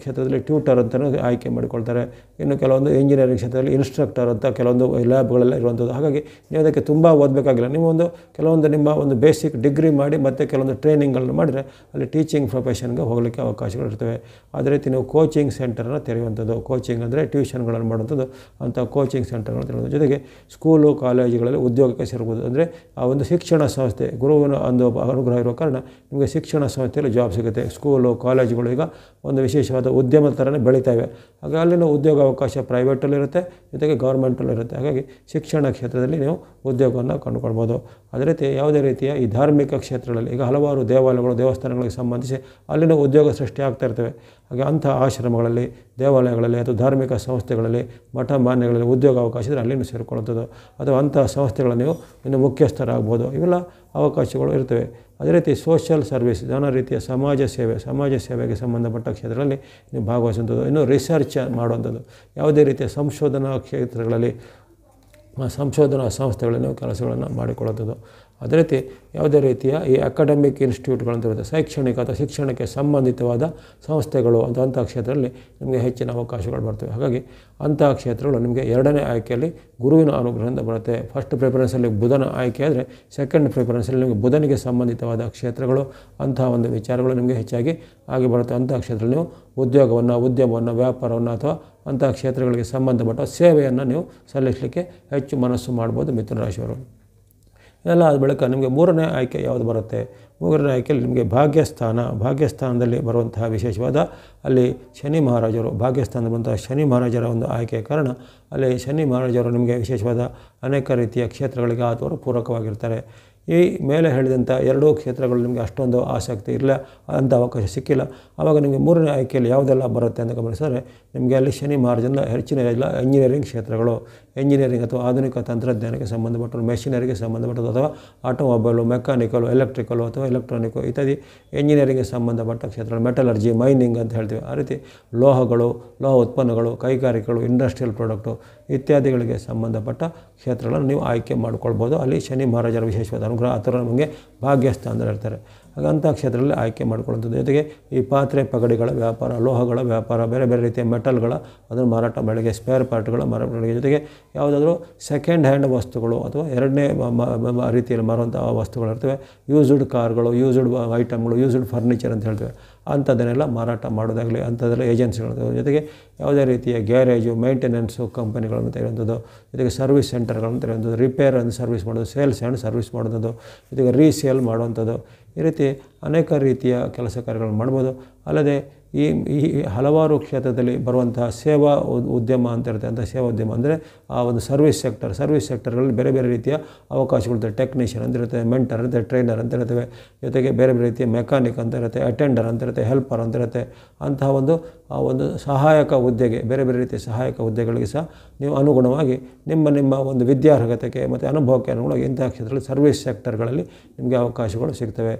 ಕ್ಷೇತ್ರದಲ್ಲಿ ಟ್ಯೂಟರ್ ಅಂತಲೂ ಆಯ್ಕೆ ಮಾಡಿಕೊಳ್ತಾರೆ ಇನ್ನು ಕೆಲವೊಂದು ಇಂಜಿನಿಯರಿಂಗ್ ಕ್ಷೇತ್ರದಲ್ಲಿ ಇನ್ಸ್ಟ್ರಕ್ಟರ್ ಅಂತ ಕೆಲವೊಂದು ಲ್ಯಾಬ್ಗಳೆಲ್ಲ ಇರುವಂಥದ್ದು ಹಾಗಾಗಿ ನೀವು ಅದಕ್ಕೆ ತುಂಬ ಓದಬೇಕಾಗಿಲ್ಲ ನೀವು ಒಂದು ಕೆಲವೊಂದು ನಿಮ್ಮ ಒಂದು ಬೇಸಿಕ್ ಡಿಗ್ರಿ ಮಾಡಿ ಮತ್ತು ಕೆಲವೊಂದು ಟ್ರೈನಿಂಗ್ಗಳನ್ನು ಮಾಡಿದರೆ ಅಲ್ಲಿ ಟೀಚಿಂಗ್ ಪ್ರೊಫೆಷನ್ಗೆ ಹೋಗಲಿಕ್ಕೆ ಇರ್ತವೆ ಅದೇ ರೀತಿ ನೀವು ಕೋಚಿಂಗ್ ಸೆಂಟರನ್ನು ತೆರೆಯುವಂಥದ್ದು ಕೋಚಿಂಗ್ ಅಂದರೆ ಟ್ಯೂಷನ್ಗಳನ್ನು ಮಾಡುವಂಥದ್ದು ಅಂಥ ಕೋಚಿಂಗ್ ಸೆಂಟರ್ಗಳನ್ನು ತೆರೆಯುವಂಥ ಜೊತೆಗೆ ಸ್ಕೂಲು ಕಾಲೇಜುಗಳಲ್ಲಿ ಉದ್ಯೋಗಕ್ಕೆ ಸೇರ್ಬೋದು ಅಂದರೆ ಆ ಒಂದು ಶಿಕ್ಷಣ ಸಂಸ್ಥೆ ಗುರುವಿನ ಒಂದು ಅನುಗ್ರಹ ಇರುವ ಕಾರಣ ನಿಮಗೆ ಶಿಕ್ಷಣ ಸಂಸ್ಥೆಯಲ್ಲಿ ಜಾಬ್ ಸಿಗುತ್ತೆ ಸ್ಕೂಲು ಕಾಲೇಜುಗಳು ಈಗ ಒಂದು ವಿಶೇಷವಾದ ಉದ್ಯಮ ಥರನೇ ಬೆಳೀತಾಯಿವೆ ಹಾಗೆ ಅಲ್ಲಿನ ಉದ್ಯೋಗ ಅವಕಾಶ ಪ್ರೈವೇಟಲ್ಲಿರುತ್ತೆ ಜೊತೆಗೆ ಗೌರ್ಮೆಂಟಲ್ಲಿರುತ್ತೆ ಹಾಗಾಗಿ ಶಿಕ್ಷಣ ಕ್ಷೇತ್ರದಲ್ಲಿ ನೀವು ಉದ್ಯೋಗವನ್ನು ಕಂಡುಕೊಳ್ಬೋದು ಅದೇ ರೀತಿ ಯಾವುದೇ ರೀತಿಯ ಈ ಧಾರ್ಮಿಕ ಕ್ಷೇತ್ರಗಳಲ್ಲಿ ಈಗ ಹಲವಾರು ದೇವಾಲಯಗಳು ದೇವಸ್ಥಾನಗಳಿಗೆ ಸಂಬಂಧಿಸಿ ಅಲ್ಲಿನ ಉದ್ಯೋಗ ಸೃಷ್ಟಿ ಆಗ್ತಾ ಇರ್ತವೆ ಹಾಗೆ ಅಂಥ ಆಶ್ರಮಗಳಲ್ಲಿ ದೇವಾಲಯಗಳಲ್ಲಿ ಅಥವಾ ಧಾರ್ಮಿಕ ಸಂಸ್ಥೆಗಳಲ್ಲಿ ಮಠ ಮಾನ್ಯಗಳಲ್ಲಿ ಉದ್ಯೋಗ ಅವಕಾಶ ಇದ್ದರೆ ಅಲ್ಲಿನೂ ಸೇರಿಕೊಳ್ಳುತ್ತದೆ ಅಥವಾ ಅಂಥ ಸಂಸ್ಥೆಗಳ ನೀವು ಇನ್ನು ಮುಖ್ಯಸ್ಥರಾಗ್ಬೋದು ಇವೆಲ್ಲ ಅವಕಾಶಗಳು ಇರ್ತವೆ ಅದೇ ರೀತಿ ಸೋಷಿಯಲ್ ಸರ್ವಿಸ್ ನಾನಾ ರೀತಿಯ ಸಮಾಜ ಸೇವೆ ಸಮಾಜ ಸೇವೆಗೆ ಸಂಬಂಧಪಟ್ಟ ಕ್ಷೇತ್ರಗಳಲ್ಲಿ ನೀವು ಭಾಗವಹಿಸುವಂಥದ್ದು ಇನ್ನೂ ರಿಸರ್ಚ್ ಮಾಡುವಂಥದ್ದು ಯಾವುದೇ ರೀತಿಯ ಸಂಶೋಧನಾ ಕ್ಷೇತ್ರಗಳಲ್ಲಿ ಸಂಶೋಧನಾ ಸಂಸ್ಥೆಗಳನ್ನು ಕೆಲಸಗಳನ್ನು ಮಾಡಿಕೊಳ್ಳುತ್ತದೆ ಅದೇ ರೀತಿ ಯಾವುದೇ ರೀತಿಯ ಈ ಅಕಾಡೆಮಿಕ್ ಇನ್ಸ್ಟಿಟ್ಯೂಟ್ಗಳಂತಿರುತ್ತೆ ಶೈಕ್ಷಣಿಕ ಅಥವಾ ಶಿಕ್ಷಣಕ್ಕೆ ಸಂಬಂಧಿತವಾದ ಸಂಸ್ಥೆಗಳು ಅಂತ ಅಂಥ ಕ್ಷೇತ್ರದಲ್ಲಿ ನಿಮಗೆ ಹೆಚ್ಚಿನ ಅವಕಾಶಗಳು ಬರ್ತವೆ ಹಾಗಾಗಿ ಅಂಥ ಕ್ಷೇತ್ರಗಳು ನಿಮಗೆ ಎರಡನೇ ಆಯ್ಕೆಯಲ್ಲಿ ಗುರುವಿನ ಅನುಗ್ರಹದಿಂದ ಬರುತ್ತೆ ಫಸ್ಟ್ ಪ್ರಿಫರೆನ್ಸಲ್ಲಿ ಬುಧನ ಆಯ್ಕೆ ಆದರೆ ಸೆಕೆಂಡ್ ಪ್ರಿಫರೆನ್ಸಲ್ಲಿ ನಿಮಗೆ ಬುಧನಿಗೆ ಸಂಬಂಧಿತವಾದ ಕ್ಷೇತ್ರಗಳು ಅಂತಹ ಒಂದು ವಿಚಾರಗಳು ನಿಮಗೆ ಹೆಚ್ಚಾಗಿ ಆಗಿ ಬರುತ್ತೆ ಅಂತಹ ಕ್ಷೇತ್ರದಲ್ಲಿ ನೀವು ಉದ್ಯೋಗವನ್ನು ಉದ್ಯಮವನ್ನು ವ್ಯಾಪಾರವನ್ನು ಅಥವಾ ಅಂತಹ ಕ್ಷೇತ್ರಗಳಿಗೆ ಸಂಬಂಧಪಟ್ಟ ಸೇವೆಯನ್ನು ನೀವು ಸಲ್ಲಿಸಲಿಕ್ಕೆ ಹೆಚ್ಚು ಮನಸ್ಸು ಮಾಡ್ಬೋದು ಮಿಥುನ ರಾಶಿಯವರು ಎಲ್ಲ ಆದ ಬಳಿಕ ನಿಮಗೆ ಮೂರನೇ ಆಯ್ಕೆ ಯಾವುದು ಬರುತ್ತೆ ಮೂರನೇ ಆಯ್ಕೆಯಲ್ಲಿ ನಿಮಗೆ ಭಾಗ್ಯಸ್ಥಾನ ಭಾಗ್ಯಸ್ಥಾನದಲ್ಲಿ ಬರುವಂತಹ ವಿಶೇಷವಾದ ಅಲ್ಲಿ ಶನಿ ಮಹಾರಾಜರು ಭಾಗ್ಯಸ್ಥಾನದಲ್ಲಿ ಬರುವಂತಹ ಶನಿ ಮಹಾರಾಜರ ಒಂದು ಆಯ್ಕೆಯ ಕಾರಣ ಅಲ್ಲಿ ಶನಿ ಮಹಾರಾಜರು ನಿಮಗೆ ವಿಶೇಷವಾದ ಅನೇಕ ರೀತಿಯ ಕ್ಷೇತ್ರಗಳಿಗೆ ಆದವರು ಪೂರಕವಾಗಿರ್ತಾರೆ ಈ ಮೇಲೆ ಹೇಳಿದಂಥ ಎರಡೂ ಕ್ಷೇತ್ರಗಳು ನಿಮಗೆ ಅಷ್ಟೊಂದು ಆಸಕ್ತಿ ಇಲ್ಲ ಅಂಥ ಅವಕಾಶ ಸಿಕ್ಕಿಲ್ಲ ಆವಾಗ ನಿಮಗೆ ಮೂರನೇ ಆಯ್ಕೆಯಲ್ಲಿ ಯಾವುದೆಲ್ಲ ಬರುತ್ತೆ ಅಂತ ಗಮನಿಸಿದರೆ ನಿಮಗೆ ಅಲ್ಲಿ ಶನಿ ಮಾರ್ಜನ್ನ ಹೆಚ್ಚಿನ ಇಲ್ಲ ಇಂಜಿನಿಯರಿಂಗ್ ಕ್ಷೇತ್ರಗಳು ಎಂಜಿನಿಯರಿಂಗ್ ಅಥವಾ ಆಧುನಿಕ ತಂತ್ರಜ್ಞಾನಕ್ಕೆ ಸಂಬಂಧಪಟ್ಟರು ಮೆಷಿನರಿಗೆ ಸಂಬಂಧಪಟ್ಟದ್ದು ಅಥವಾ ಆಟೋಮೊಬೈಲು ಮೆಕ್ಯಾನಿಕಲ್ ಎಲೆಕ್ಟ್ರಿಕಲು ಅಥವಾ ಎಲೆಕ್ಟ್ರಾನಿಕ್ ಇತ್ಯಾದಿ ಎಂಜಿನಿಯರಿಂಗ್ಗೆ ಸಂಬಂಧಪಟ್ಟ ಕ್ಷೇತ್ರಗಳು ಮೆಟಲರ್ಜಿ ಮೈನಿಂಗ್ ಅಂತ ಹೇಳ್ತೀವಿ ಆ ರೀತಿ ಲೋಹಗಳು ಲೋಹ ಉತ್ಪನ್ನಗಳು ಕೈಗಾರಿಕೆಗಳು ಇಂಡಸ್ಟ್ರಿಯಲ್ ಪ್ರಾಡಕ್ಟು ಇತ್ಯಾದಿಗಳಿಗೆ ಸಂಬಂಧಪಟ್ಟ ಕ್ಷೇತ್ರಗಳನ್ನು ನೀವು ಆಯ್ಕೆ ಮಾಡಿಕೊಳ್ಬೋದು ಅಲ್ಲಿ ಶನಿ ಮಹಾರಾಜರ ವಿಶೇಷವಾದ ಅನುಗ್ರಹ ಆ ಥರ ನಮಗೆ ಭಾಗ್ಯಸ್ಥ ಅಂತ ಹೇಳ್ತಾರೆ ಹಾಗೆ ಕ್ಷೇತ್ರದಲ್ಲಿ ಆಯ್ಕೆ ಮಾಡಿಕೊಳ್ಳುವಂಥದ್ದು ಜೊತೆಗೆ ಈ ಪಾತ್ರೆ ಪಗಡಿಗಳ ವ್ಯಾಪಾರ ಲೋಹಗಳ ವ್ಯಾಪಾರ ಬೇರೆ ಬೇರೆ ರೀತಿಯ ಮೆಟಲ್ಗಳ ಅದನ್ನು ಮಾರಾಟ ಮಾಡಲಿಕ್ಕೆ ಸ್ಪೇರ್ ಪಾರ್ಟ್ಗಳ ಮಾರಾಟ ಬೆಳಗ್ಗೆ ಜೊತೆಗೆ ಯಾವುದಾದ್ರೂ ಸೆಕೆಂಡ್ ಹ್ಯಾಂಡ್ ವಸ್ತುಗಳು ಅಥವಾ ಎರಡನೇ ರೀತಿಯಲ್ಲಿ ಮಾರುವಂಥ ವಸ್ತುಗಳಿರ್ತವೆ ಯೂಸ್ಡ್ ಕಾರ್ಗಳು ಯೂಸ್ಡ್ ಐಟಮ್ಗಳು ಯೂಸ್ಡ್ ಫರ್ನಿಚರ್ ಅಂತ ಹೇಳ್ತೇವೆ ಅಂಥದ್ದನ್ನೆಲ್ಲ ಮಾರಾಟ ಮಾಡೋದಾಗಲಿ ಅಂಥದ್ದೆಲ್ಲ ಏಜೆನ್ಸಿಗಳು ಜೊತೆಗೆ ಯಾವುದೇ ರೀತಿಯ ಗ್ಯಾರೇಜು ಮೇಂಟೆನೆನ್ಸು ಕಂಪನಿಗಳನ್ನು ತೆರೆಯುವಂಥದ್ದು ಜೊತೆಗೆ ಸರ್ವಿಸ್ ಸೆಂಟರ್ಗಳನ್ನು ತೆರೆಯುವಂಥದ್ದು ರಿಪೇರ್ ಅಂತ ಸರ್ವಿಸ್ ಮಾಡೋದು ಸೇಲ್ಸ್ ಹ್ಯಾಂಡ್ ಸರ್ವಿಸ್ ಮಾಡೋದು ಜೊತೆಗೆ ರೀಸೇಲ್ ಮಾಡುವಂಥದ್ದು ಈ ರೀತಿ ಅನೇಕ ರೀತಿಯ ಕೆಲಸ ಕಾರ್ಯಗಳನ್ನು ಮಾಡ್ಬೋದು ಅಲ್ಲದೆ ಈ ಈ ಹಲವಾರು ಕ್ಷೇತ್ರದಲ್ಲಿ ಬರುವಂತಹ ಸೇವಾ ಉದ್ಯಮ ಅಂತ ಇರುತ್ತೆ ಅಂತ ಸೇವಾ ಉದ್ಯಮ ಅಂದರೆ ಆ ಒಂದು ಸರ್ವಿಸ್ ಸೆಕ್ಟರ್ ಸರ್ವಿಸ್ ಸೆಕ್ಟರ್ಗಳಲ್ಲಿ ಬೇರೆ ಬೇರೆ ರೀತಿಯ ಅವಕಾಶಗಳಿರುತ್ತೆ ಟೆಕ್ನಿಷಿಯನ್ ಅಂತ ಇರುತ್ತೆ ಮೆಂಟರ್ ಅಂತ ಟ್ರೈನರ್ ಅಂತ ಜೊತೆಗೆ ಬೇರೆ ಬೇರೆ ರೀತಿಯ ಮೆಕ್ಯಾನಿಕ್ ಅಂತ ಇರುತ್ತೆ ಅಟೆಂಡರ್ ಅಂತ ಇರುತ್ತೆ ಹೆಲ್ಪರ್ ಅಂತ ಇರುತ್ತೆ ಅಂತಹ ಒಂದು ಆ ಒಂದು ಸಹಾಯಕ ಹುದ್ದೆಗೆ ಬೇರೆ ಬೇರೆ ರೀತಿಯ ಸಹಾಯಕ ಹುದ್ದೆಗಳಿಗೆ ಸಹ ನೀವು ಅನುಗುಣವಾಗಿ ನಿಮ್ಮ ನಿಮ್ಮ ಒಂದು ವಿದ್ಯಾರ್ಹತೆಗೆ ಮತ್ತು ಅನುಭವಕ್ಕೆ ಅನುಗುಣವಾಗಿ ಇಂತಹ ಕ್ಷೇತ್ರಗಳಲ್ಲಿ ಸರ್ವಿಸ್ ಸೆಕ್ಟರ್ಗಳಲ್ಲಿ ನಿಮಗೆ ಅವಕಾಶಗಳು ಸಿಗ್ತವೆ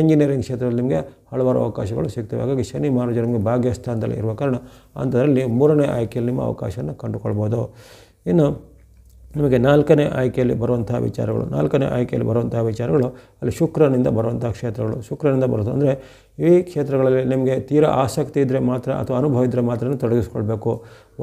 ಇಂಜಿನಿಯರಿಂಗ್ ಕ್ಷೇತ್ರದಲ್ಲಿ ನಿಮಗೆ ಹಲವಾರು ಅವಕಾಶಗಳು ಸಿಗ್ತವೆ ಹಾಗಾಗಿ ಶನಿ ಮಹಾರಾಜರು ನಿಮಗೆ ಭಾಗ್ಯಸ್ಥಾನದಲ್ಲಿ ಇರುವ ಕಾರಣ ಅಂಥದ್ರಲ್ಲಿ ಮೂರನೇ ಆಯ್ಕೆಯಲ್ಲಿ ನಿಮ್ಮ ಅವಕಾಶವನ್ನು ಕಂಡುಕೊಳ್ಬೋದು ಇನ್ನು ನಿಮಗೆ ನಾಲ್ಕನೇ ಆಯ್ಕೆಯಲ್ಲಿ ಬರುವಂತಹ ವಿಚಾರಗಳು ನಾಲ್ಕನೇ ಆಯ್ಕೆಯಲ್ಲಿ ಬರುವಂತಹ ವಿಚಾರಗಳು ಅಲ್ಲಿ ಶುಕ್ರನಿಂದ ಬರುವಂಥ ಕ್ಷೇತ್ರಗಳು ಶುಕ್ರನಿಂದ ಬರುತ್ತೆ ಅಂದರೆ ಈ ಕ್ಷೇತ್ರಗಳಲ್ಲಿ ನಿಮಗೆ ತೀರಾ ಆಸಕ್ತಿ ಇದ್ದರೆ ಮಾತ್ರ ಅಥವಾ ಅನುಭವ ಇದ್ದರೆ ಮಾತ್ರ ತೊಡಗಿಸ್ಕೊಳ್ಬೇಕು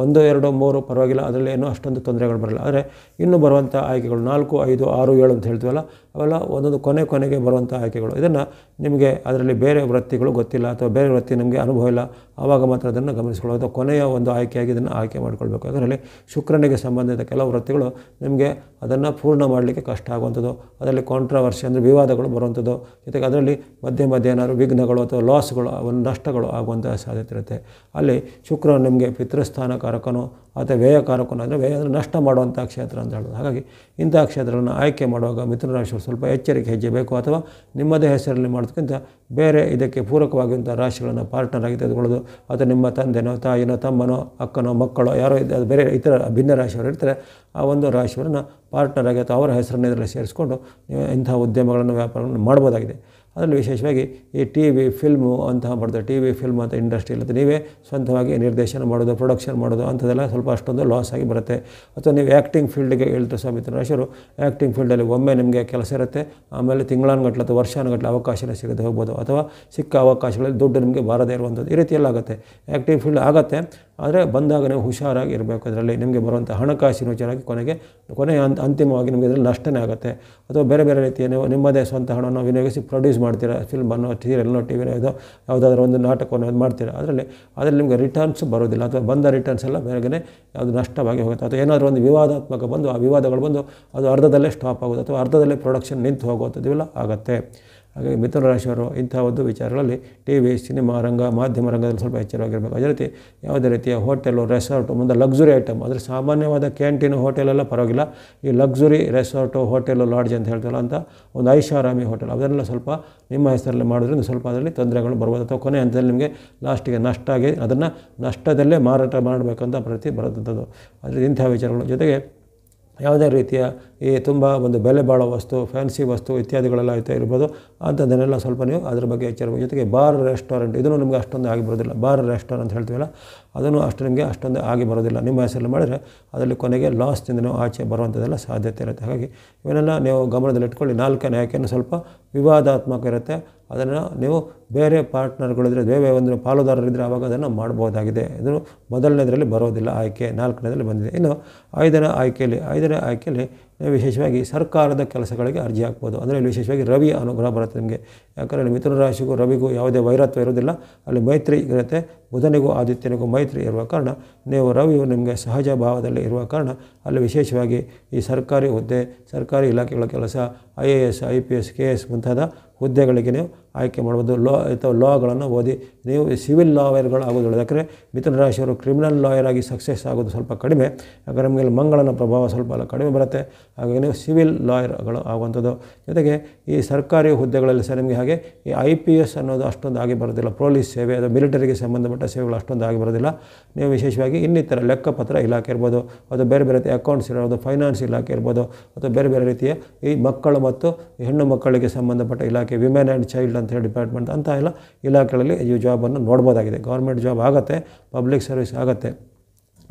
ಒಂದು ಎರಡು ಮೂರು ಪರವಾಗಿಲ್ಲ ಅದರಲ್ಲಿ ಏನೂ ಅಷ್ಟೊಂದು ತೊಂದರೆಗಳು ಬರಲ್ಲ ಆದರೆ ಇನ್ನು ಬರುವಂಥ ಆಯ್ಕೆಗಳು ನಾಲ್ಕು ಐದು ಆರು ಏಳು ಅಂತ ಹೇಳ್ತೀವಲ್ಲ ಅವೆಲ್ಲ ಒಂದೊಂದು ಕೊನೆ ಕೊನೆಗೆ ಬರುವಂಥ ಆಯ್ಕೆಗಳು ಇದನ್ನು ನಿಮಗೆ ಅದರಲ್ಲಿ ಬೇರೆ ವೃತ್ತಿಗಳು ಗೊತ್ತಿಲ್ಲ ಅಥವಾ ಬೇರೆ ವೃತ್ತಿ ನಿಮಗೆ ಅನುಭವ ಇಲ್ಲ ಆವಾಗ ಮಾತ್ರ ಅದನ್ನು ಗಮನಿಸಿಕೊಳ್ಳೋದು ಅಥವಾ ಕೊನೆಯ ಒಂದು ಆಯ್ಕೆಯಾಗಿ ಇದನ್ನು ಆಯ್ಕೆ ಮಾಡಿಕೊಳ್ಬೇಕು ಅದರಲ್ಲಿ ಶುಕ್ರನಿಗೆ ಸಂಬಂಧಿಸಿದ ಕೆಲವು ವೃತ್ತಿಗಳು ನಿಮಗೆ ಅದನ್ನು ಪೂರ್ಣ ಮಾಡಲಿಕ್ಕೆ ಕಷ್ಟ ಆಗುವಂಥದ್ದು ಅದರಲ್ಲಿ ಕಾಂಟ್ರವರ್ಸಿ ಅಂದರೆ ವಿವಾದಗಳು ಬರುವಂಥದ್ದು ಜೊತೆಗೆ ಅದರಲ್ಲಿ ಮಧ್ಯೆ ಮಧ್ಯೆ ವಿಘ್ನಗಳು ಅಥವಾ ಲಾಸ್ಗಳು ಒಂದು ನಷ್ಟಗಳು ಆಗುವಂಥ ಸಾಧ್ಯತೆ ಇರುತ್ತೆ ಅಲ್ಲಿ ಶುಕ್ರ ನಿಮಗೆ ಪಿತೃಸ್ಥಾನ ಅಥವಾ ವ್ಯಯಕಾರಕನು ಅಂದರೆ ವ್ಯಯ ಅಂದರೆ ನಷ್ಟ ಮಾಡುವಂಥ ಕ್ಷೇತ್ರ ಅಂತ ಹೇಳೋದು ಹಾಗಾಗಿ ಇಂಥ ಕ್ಷೇತ್ರಗಳನ್ನು ಆಯ್ಕೆ ಮಾಡುವಾಗ ಮಿಥುನ ರಾಶಿ ಸ್ವಲ್ಪ ಎಚ್ಚರಿಕೆ ಹೆಜ್ಜೆ ಬೇಕು ಅಥವಾ ನಿಮ್ಮದೇ ಹೆಸರಲ್ಲಿ ಮಾಡೋದಕ್ಕಿಂತ ಬೇರೆ ಇದಕ್ಕೆ ಪೂರಕವಾಗಿರುವಂಥ ರಾಶಿಗಳನ್ನು ಪಾರ್ಟ್ನರಾಗಿ ಆಗಿ ತೆಗೆದುಕೊಳ್ಳೋದು ಅಥವಾ ನಿಮ್ಮ ತಂದೆನೋ ತಾಯಿನೋ ತಮ್ಮನೋ ಅಕ್ಕನೋ ಮಕ್ಕಳೋ ಯಾರೋ ಅದು ಬೇರೆ ಇತರ ಭಿನ್ನ ರಾಶಿಯವರು ಇರ್ತಾರೆ ಆ ಒಂದು ರಾಶಿಯವರನ್ನು ಪಾರ್ಟ್ನರಾಗಿ ಆಗಿ ಅಥವಾ ಅವರ ಹೆಸರನ್ನು ಇದರಲ್ಲಿ ಸೇರಿಸ್ಕೊಂಡು ಇಂಥ ಉದ್ಯಮಗಳನ್ನು ವ್ಯಾಪಾರವನ್ನು ಮಾಡ್ಬೋದಾಗಿದೆ ಅದರಲ್ಲಿ ವಿಶೇಷವಾಗಿ ಈ ಟಿ ವಿ ಫಿಲ್ಮು ಅಂತಹ ಮಾಡ್ತಾರೆ ಟಿ ವಿ ಫಿಲ್ಮ್ ಅಂತ ಇಂಡಸ್ಟ್ರಿ ಇಲ್ಲ ನೀವೇ ಸ್ವಂತವಾಗಿ ನಿರ್ದೇಶನ ಮಾಡೋದು ಪ್ರೊಡಕ್ಷನ್ ಮಾಡೋದು ಅಂಥದ್ದೆಲ್ಲ ಸ್ವಲ್ಪ ಅಷ್ಟೊಂದು ಲಾಸ್ ಆಗಿ ಬರುತ್ತೆ ಅಥವಾ ನೀವು ಆ್ಯಕ್ಟಿಂಗ್ ಫೀಲ್ಡ್ಗೆ ಹೇಳ್ತಾರೆ ಸ್ವಾಮಿ ತಿರುನಾಶರು ಆ್ಯಕ್ಟಿಂಗ್ ಫೀಲ್ಡಲ್ಲಿ ಒಮ್ಮೆ ನಿಮಗೆ ಕೆಲಸ ಇರುತ್ತೆ ಆಮೇಲೆ ತಿಂಗಳಾನುಗಟ್ಲೆ ಅಥವಾ ವರ್ಷಾನುಗಟ್ಲೆ ಅವಕಾಶನೇ ಸಿಗದೆ ಹೋಗ್ಬೋದು ಅಥವಾ ಸಿಕ್ಕ ಅವಕಾಶಗಳಲ್ಲಿ ದುಡ್ಡು ನಿಮಗೆ ಬಾರದೇ ಇರುವಂಥದ್ದು ಈ ರೀತಿಯಲ್ಲಾಗುತ್ತೆ ಆ್ಯಕ್ಟಿಂಗ್ ಫೀಲ್ಡ್ ಆಗುತ್ತೆ ಆದರೆ ಬಂದಾಗ ನೀವು ಹುಷಾರಾಗಿ ಇರಬೇಕು ಅದರಲ್ಲಿ ನಿಮಗೆ ಬರುವಂಥ ಹಣಕಾಸಿನ ವಿಚಾರವಾಗಿ ಕೊನೆಗೆ ಕೊನೆ ಅಂತ ಅಂತಿಮವಾಗಿ ನಿಮಗೆ ಅದರಲ್ಲಿ ನಷ್ಟನೇ ಆಗುತ್ತೆ ಅಥವಾ ಬೇರೆ ಬೇರೆ ರೀತಿಯ ನೀವು ನಿಮ್ಮದೇ ಸ್ವಂತ ಹಣವನ್ನು ವಿನಿಯೋಗಿಸಿ ಪ್ರೊಡ್ಯೂಸ್ ಮಾಡ್ತೀರಾ ಫಿಲ್ಮನ್ನು ಸೀರಿಯಲ್ನೋ ಟಿ ವಿನೋ ಇದು ಯಾವುದಾದ್ರೂ ಒಂದು ನಾಟಕವನ್ನು ಅದು ಮಾಡ್ತೀರಾ ಅದರಲ್ಲಿ ಅದರಲ್ಲಿ ನಿಮಗೆ ರಿಟರ್ನ್ಸ್ ಬರೋದಿಲ್ಲ ಅಥವಾ ಬಂದ ರಿಟರ್ನ್ಸ್ ಎಲ್ಲ ಬೇರೆಗೇ ಅದು ನಷ್ಟವಾಗಿ ಹೋಗುತ್ತೆ ಅಥವಾ ಏನಾದರೂ ಒಂದು ವಿವಾದಾತ್ಮಕ ಬಂದು ಆ ವಿವಾದಗಳು ಬಂದು ಅದು ಅರ್ಧದಲ್ಲೇ ಸ್ಟಾಪ್ ಆಗೋದು ಅಥವಾ ಅರ್ಧದಲ್ಲೇ ಪ್ರೊಡಕ್ಷನ್ ನಿಂತು ಹೋಗೋದು ಇವೆಲ್ಲ ಆಗುತ್ತೆ ಹಾಗಾಗಿ ಮಿಥುನ ರಾಶಿಯವರು ಇಂಥ ಒಂದು ವಿಚಾರಗಳಲ್ಲಿ ಟಿ ವಿ ಸಿನಿಮಾ ರಂಗ ಮಾಧ್ಯಮ ರಂಗದಲ್ಲಿ ಸ್ವಲ್ಪ ಎಚ್ಚರವಾಗಿರಬೇಕು ಅದೇ ರೀತಿ ಯಾವುದೇ ರೀತಿಯ ಹೋಟೆಲು ರೆಸಾರ್ಟು ಮುಂದೆ ಲಕ್ಸುರಿ ಐಟಮ್ ಅಂದರೆ ಸಾಮಾನ್ಯವಾದ ಕ್ಯಾಂಟೀನು ಹೋಟೆಲೆಲ್ಲ ಪರವಾಗಿಲ್ಲ ಈ ಲಕ್ಸುರಿ ರೆಸಾರ್ಟು ಹೋಟೆಲು ಲಾಡ್ಜ್ ಅಂತ ಹೇಳ್ತಾರಲ್ಲ ಅಂತ ಒಂದು ಐಷಾರಾಮಿ ಹೋಟೆಲ್ ಅದನ್ನೆಲ್ಲ ಸ್ವಲ್ಪ ನಿಮ್ಮ ಹೆಸರಲ್ಲಿ ಮಾಡೋದ್ರಿಂದ ಸ್ವಲ್ಪ ಅದರಲ್ಲಿ ತೊಂದರೆಗಳು ಬರ್ಬೋದು ಅಥವಾ ಕೊನೆ ಹಂತದಲ್ಲಿ ನಿಮಗೆ ಲಾಸ್ಟಿಗೆ ನಷ್ಟ ಆಗಿ ಅದನ್ನು ನಷ್ಟದಲ್ಲೇ ಮಾರಾಟ ಮಾಡಬೇಕಂತ ಪ್ರತಿ ಬರೋದಂಥದ್ದು ಅದರಿಂದ ಇಂಥ ವಿಚಾರಗಳು ಜೊತೆಗೆ ಯಾವುದೇ ರೀತಿಯ ಈ ತುಂಬ ಒಂದು ಬೆಲೆ ಬಾಳೋ ವಸ್ತು ಫ್ಯಾನ್ಸಿ ವಸ್ತು ಇತ್ಯಾದಿಗಳೆಲ್ಲ ಆಯ್ತಾ ಇರ್ಬೋದು ಅಂಥದ್ದನ್ನೆಲ್ಲ ಸ್ವಲ್ಪ ನೀವು ಅದ್ರ ಬಗ್ಗೆ ಎಚ್ಚರಬೇಕು ಜೊತೆಗೆ ಬಾರ್ ರೆಸ್ಟೋರೆಂಟ್ ಇದನ್ನು ನಿಮಗೆ ಅಷ್ಟೊಂದು ಆಗಿ ಬರೋದಿಲ್ಲ ಬಾರ್ ರೆಸ್ಟೋರೆಂಟ್ ಅಂತ ಹೇಳ್ತೀವಲ್ಲ ಅದನ್ನು ಅಷ್ಟು ನಿಮಗೆ ಅಷ್ಟೊಂದು ಆಗಿ ಬರೋದಿಲ್ಲ ನಿಮ್ಮ ಹೆಸರಲ್ಲಿ ಮಾಡಿದರೆ ಅದರಲ್ಲಿ ಕೊನೆಗೆ ಲಾಸ್ನಿಂದ ನೀವು ಆಚೆ ಬರುವಂಥದ್ದೆಲ್ಲ ಸಾಧ್ಯತೆ ಇರುತ್ತೆ ಹಾಗಾಗಿ ಇವನ್ನೆಲ್ಲ ನೀವು ಗಮನದಲ್ಲಿಟ್ಕೊಳ್ಳಿ ನಾಲ್ಕನೇ ಯಾಕೆಂದರೆ ಸ್ವಲ್ಪ ವಿವಾದಾತ್ಮಕ ಇರುತ್ತೆ ಅದನ್ನು ನೀವು ಬೇರೆ ಪಾರ್ಟ್ನರ್ಗಳಿದ್ರೆ ಬೇರೆ ಒಂದು ಪಾಲುದಾರರಿದ್ದರೆ ಆವಾಗ ಅದನ್ನು ಮಾಡ್ಬೋದಾಗಿದೆ ಇದು ಮೊದಲನೇದರಲ್ಲಿ ಬರೋದಿಲ್ಲ ಆಯ್ಕೆ ನಾಲ್ಕನೇದರಲ್ಲಿ ಬಂದಿದೆ ಇನ್ನು ಐದನೇ ಆಯ್ಕೆಯಲ್ಲಿ ಐದನೇ ಆಯ್ಕೆಯಲ್ಲಿ ವಿಶೇಷವಾಗಿ ಸರ್ಕಾರದ ಕೆಲಸಗಳಿಗೆ ಅರ್ಜಿ ಹಾಕ್ಬೋದು ಅಂದರೆ ಇಲ್ಲಿ ವಿಶೇಷವಾಗಿ ರವಿ ಅನುಗ್ರಹ ಬರುತ್ತೆ ನಿಮಗೆ ಯಾಕಂದರೆ ಮಿಥುನ ರಾಶಿಗೂ ರವಿಗೂ ಯಾವುದೇ ವೈರತ್ವ ಇರೋದಿಲ್ಲ ಅಲ್ಲಿ ಮೈತ್ರಿ ಇರುತ್ತೆ ಬುಧನಿಗೂ ಆದಿತ್ಯನಿಗೂ ಮೈತ್ರಿ ಇರುವ ಕಾರಣ ನೀವು ರವಿಯು ನಿಮಗೆ ಸಹಜ ಭಾವದಲ್ಲಿ ಇರುವ ಕಾರಣ ಅಲ್ಲಿ ವಿಶೇಷವಾಗಿ ಈ ಸರ್ಕಾರಿ ಹುದ್ದೆ ಸರ್ಕಾರಿ ಇಲಾಖೆಗಳ ಕೆಲಸ I A S I P S K S ಮುಂತಾದ ಹುದ್ದೆಗಳಿಗೆ ನೀವು ಆಯ್ಕೆ ಮಾಡ್ಬೋದು ಲಾ ಅಥವಾ ಲಾಗಳನ್ನು ಓದಿ ನೀವು ಸಿವಿಲ್ ಲಾಯರ್ಗಳು ಆಗೋದಿಲ್ಲ ಯಾಕಂದರೆ ಮಿಥುನ ರಾಶಿಯವರು ಕ್ರಿಮಿನಲ್ ಲಾಯರ್ ಆಗಿ ಸಕ್ಸಸ್ ಆಗೋದು ಸ್ವಲ್ಪ ಕಡಿಮೆ ಯಾಕಂದರೆ ನಮಗೆ ಮಂಗಳನ ಪ್ರಭಾವ ಸ್ವಲ್ಪ ಕಡಿಮೆ ಬರುತ್ತೆ ಹಾಗಾಗಿ ನೀವು ಸಿವಿಲ್ ಲಾಯರ್ಗಳು ಆಗುವಂಥದ್ದು ಜೊತೆಗೆ ಈ ಸರ್ಕಾರಿ ಹುದ್ದೆಗಳಲ್ಲಿ ಸಹ ನಿಮಗೆ ಹಾಗೆ ಈ ಐ ಪಿ ಎಸ್ ಅನ್ನೋದು ಅಷ್ಟೊಂದು ಆಗಿ ಬರೋದಿಲ್ಲ ಪೊಲೀಸ್ ಸೇವೆ ಅಥವಾ ಮಿಲಿಟರಿಗೆ ಸಂಬಂಧಪಟ್ಟ ಸೇವೆಗಳು ಅಷ್ಟೊಂದು ಆಗಿ ಬರೋದಿಲ್ಲ ನೀವು ವಿಶೇಷವಾಗಿ ಇನ್ನಿತರ ಲೆಕ್ಕಪತ್ರ ಇಲಾಖೆ ಇರ್ಬೋದು ಅಥವಾ ಬೇರೆ ಬೇರೆ ರೀತಿಯ ಅಕೌಂಟ್ಸ್ ಇರ್ಬೋದು ಫೈನಾನ್ಸ್ ಇಲಾಖೆ ಇರ್ಬೋದು ಅಥವಾ ಬೇರೆ ಬೇರೆ ರೀತಿಯ ಈ ಮಕ್ಕಳು ಮತ್ತು ಹೆಣ್ಣು ಮಕ್ಕಳಿಗೆ ಸಂಬಂಧಪಟ್ಟ ಇಲಾಖೆ ವಿಮೆನ್ ಆ್ಯಂಡ್ ಚೈಲ್ಡ್ ಅಂಥೇಳಿ ಡಿಪಾರ್ಟ್ಮೆಂಟ್ ಅಂತ ಎಲ್ಲ ಇಲಾಖೆಗಳಲ್ಲಿ ಈ ಜಾಬನ್ನು ನೋಡ್ಬೋದಾಗಿದೆ ಗೌರ್ಮೆಂಟ್ ಜಾಬ್ ಆಗುತ್ತೆ ಪಬ್ಲಿಕ್ ಸರ್ವಿಸ್ ಆಗುತ್ತೆ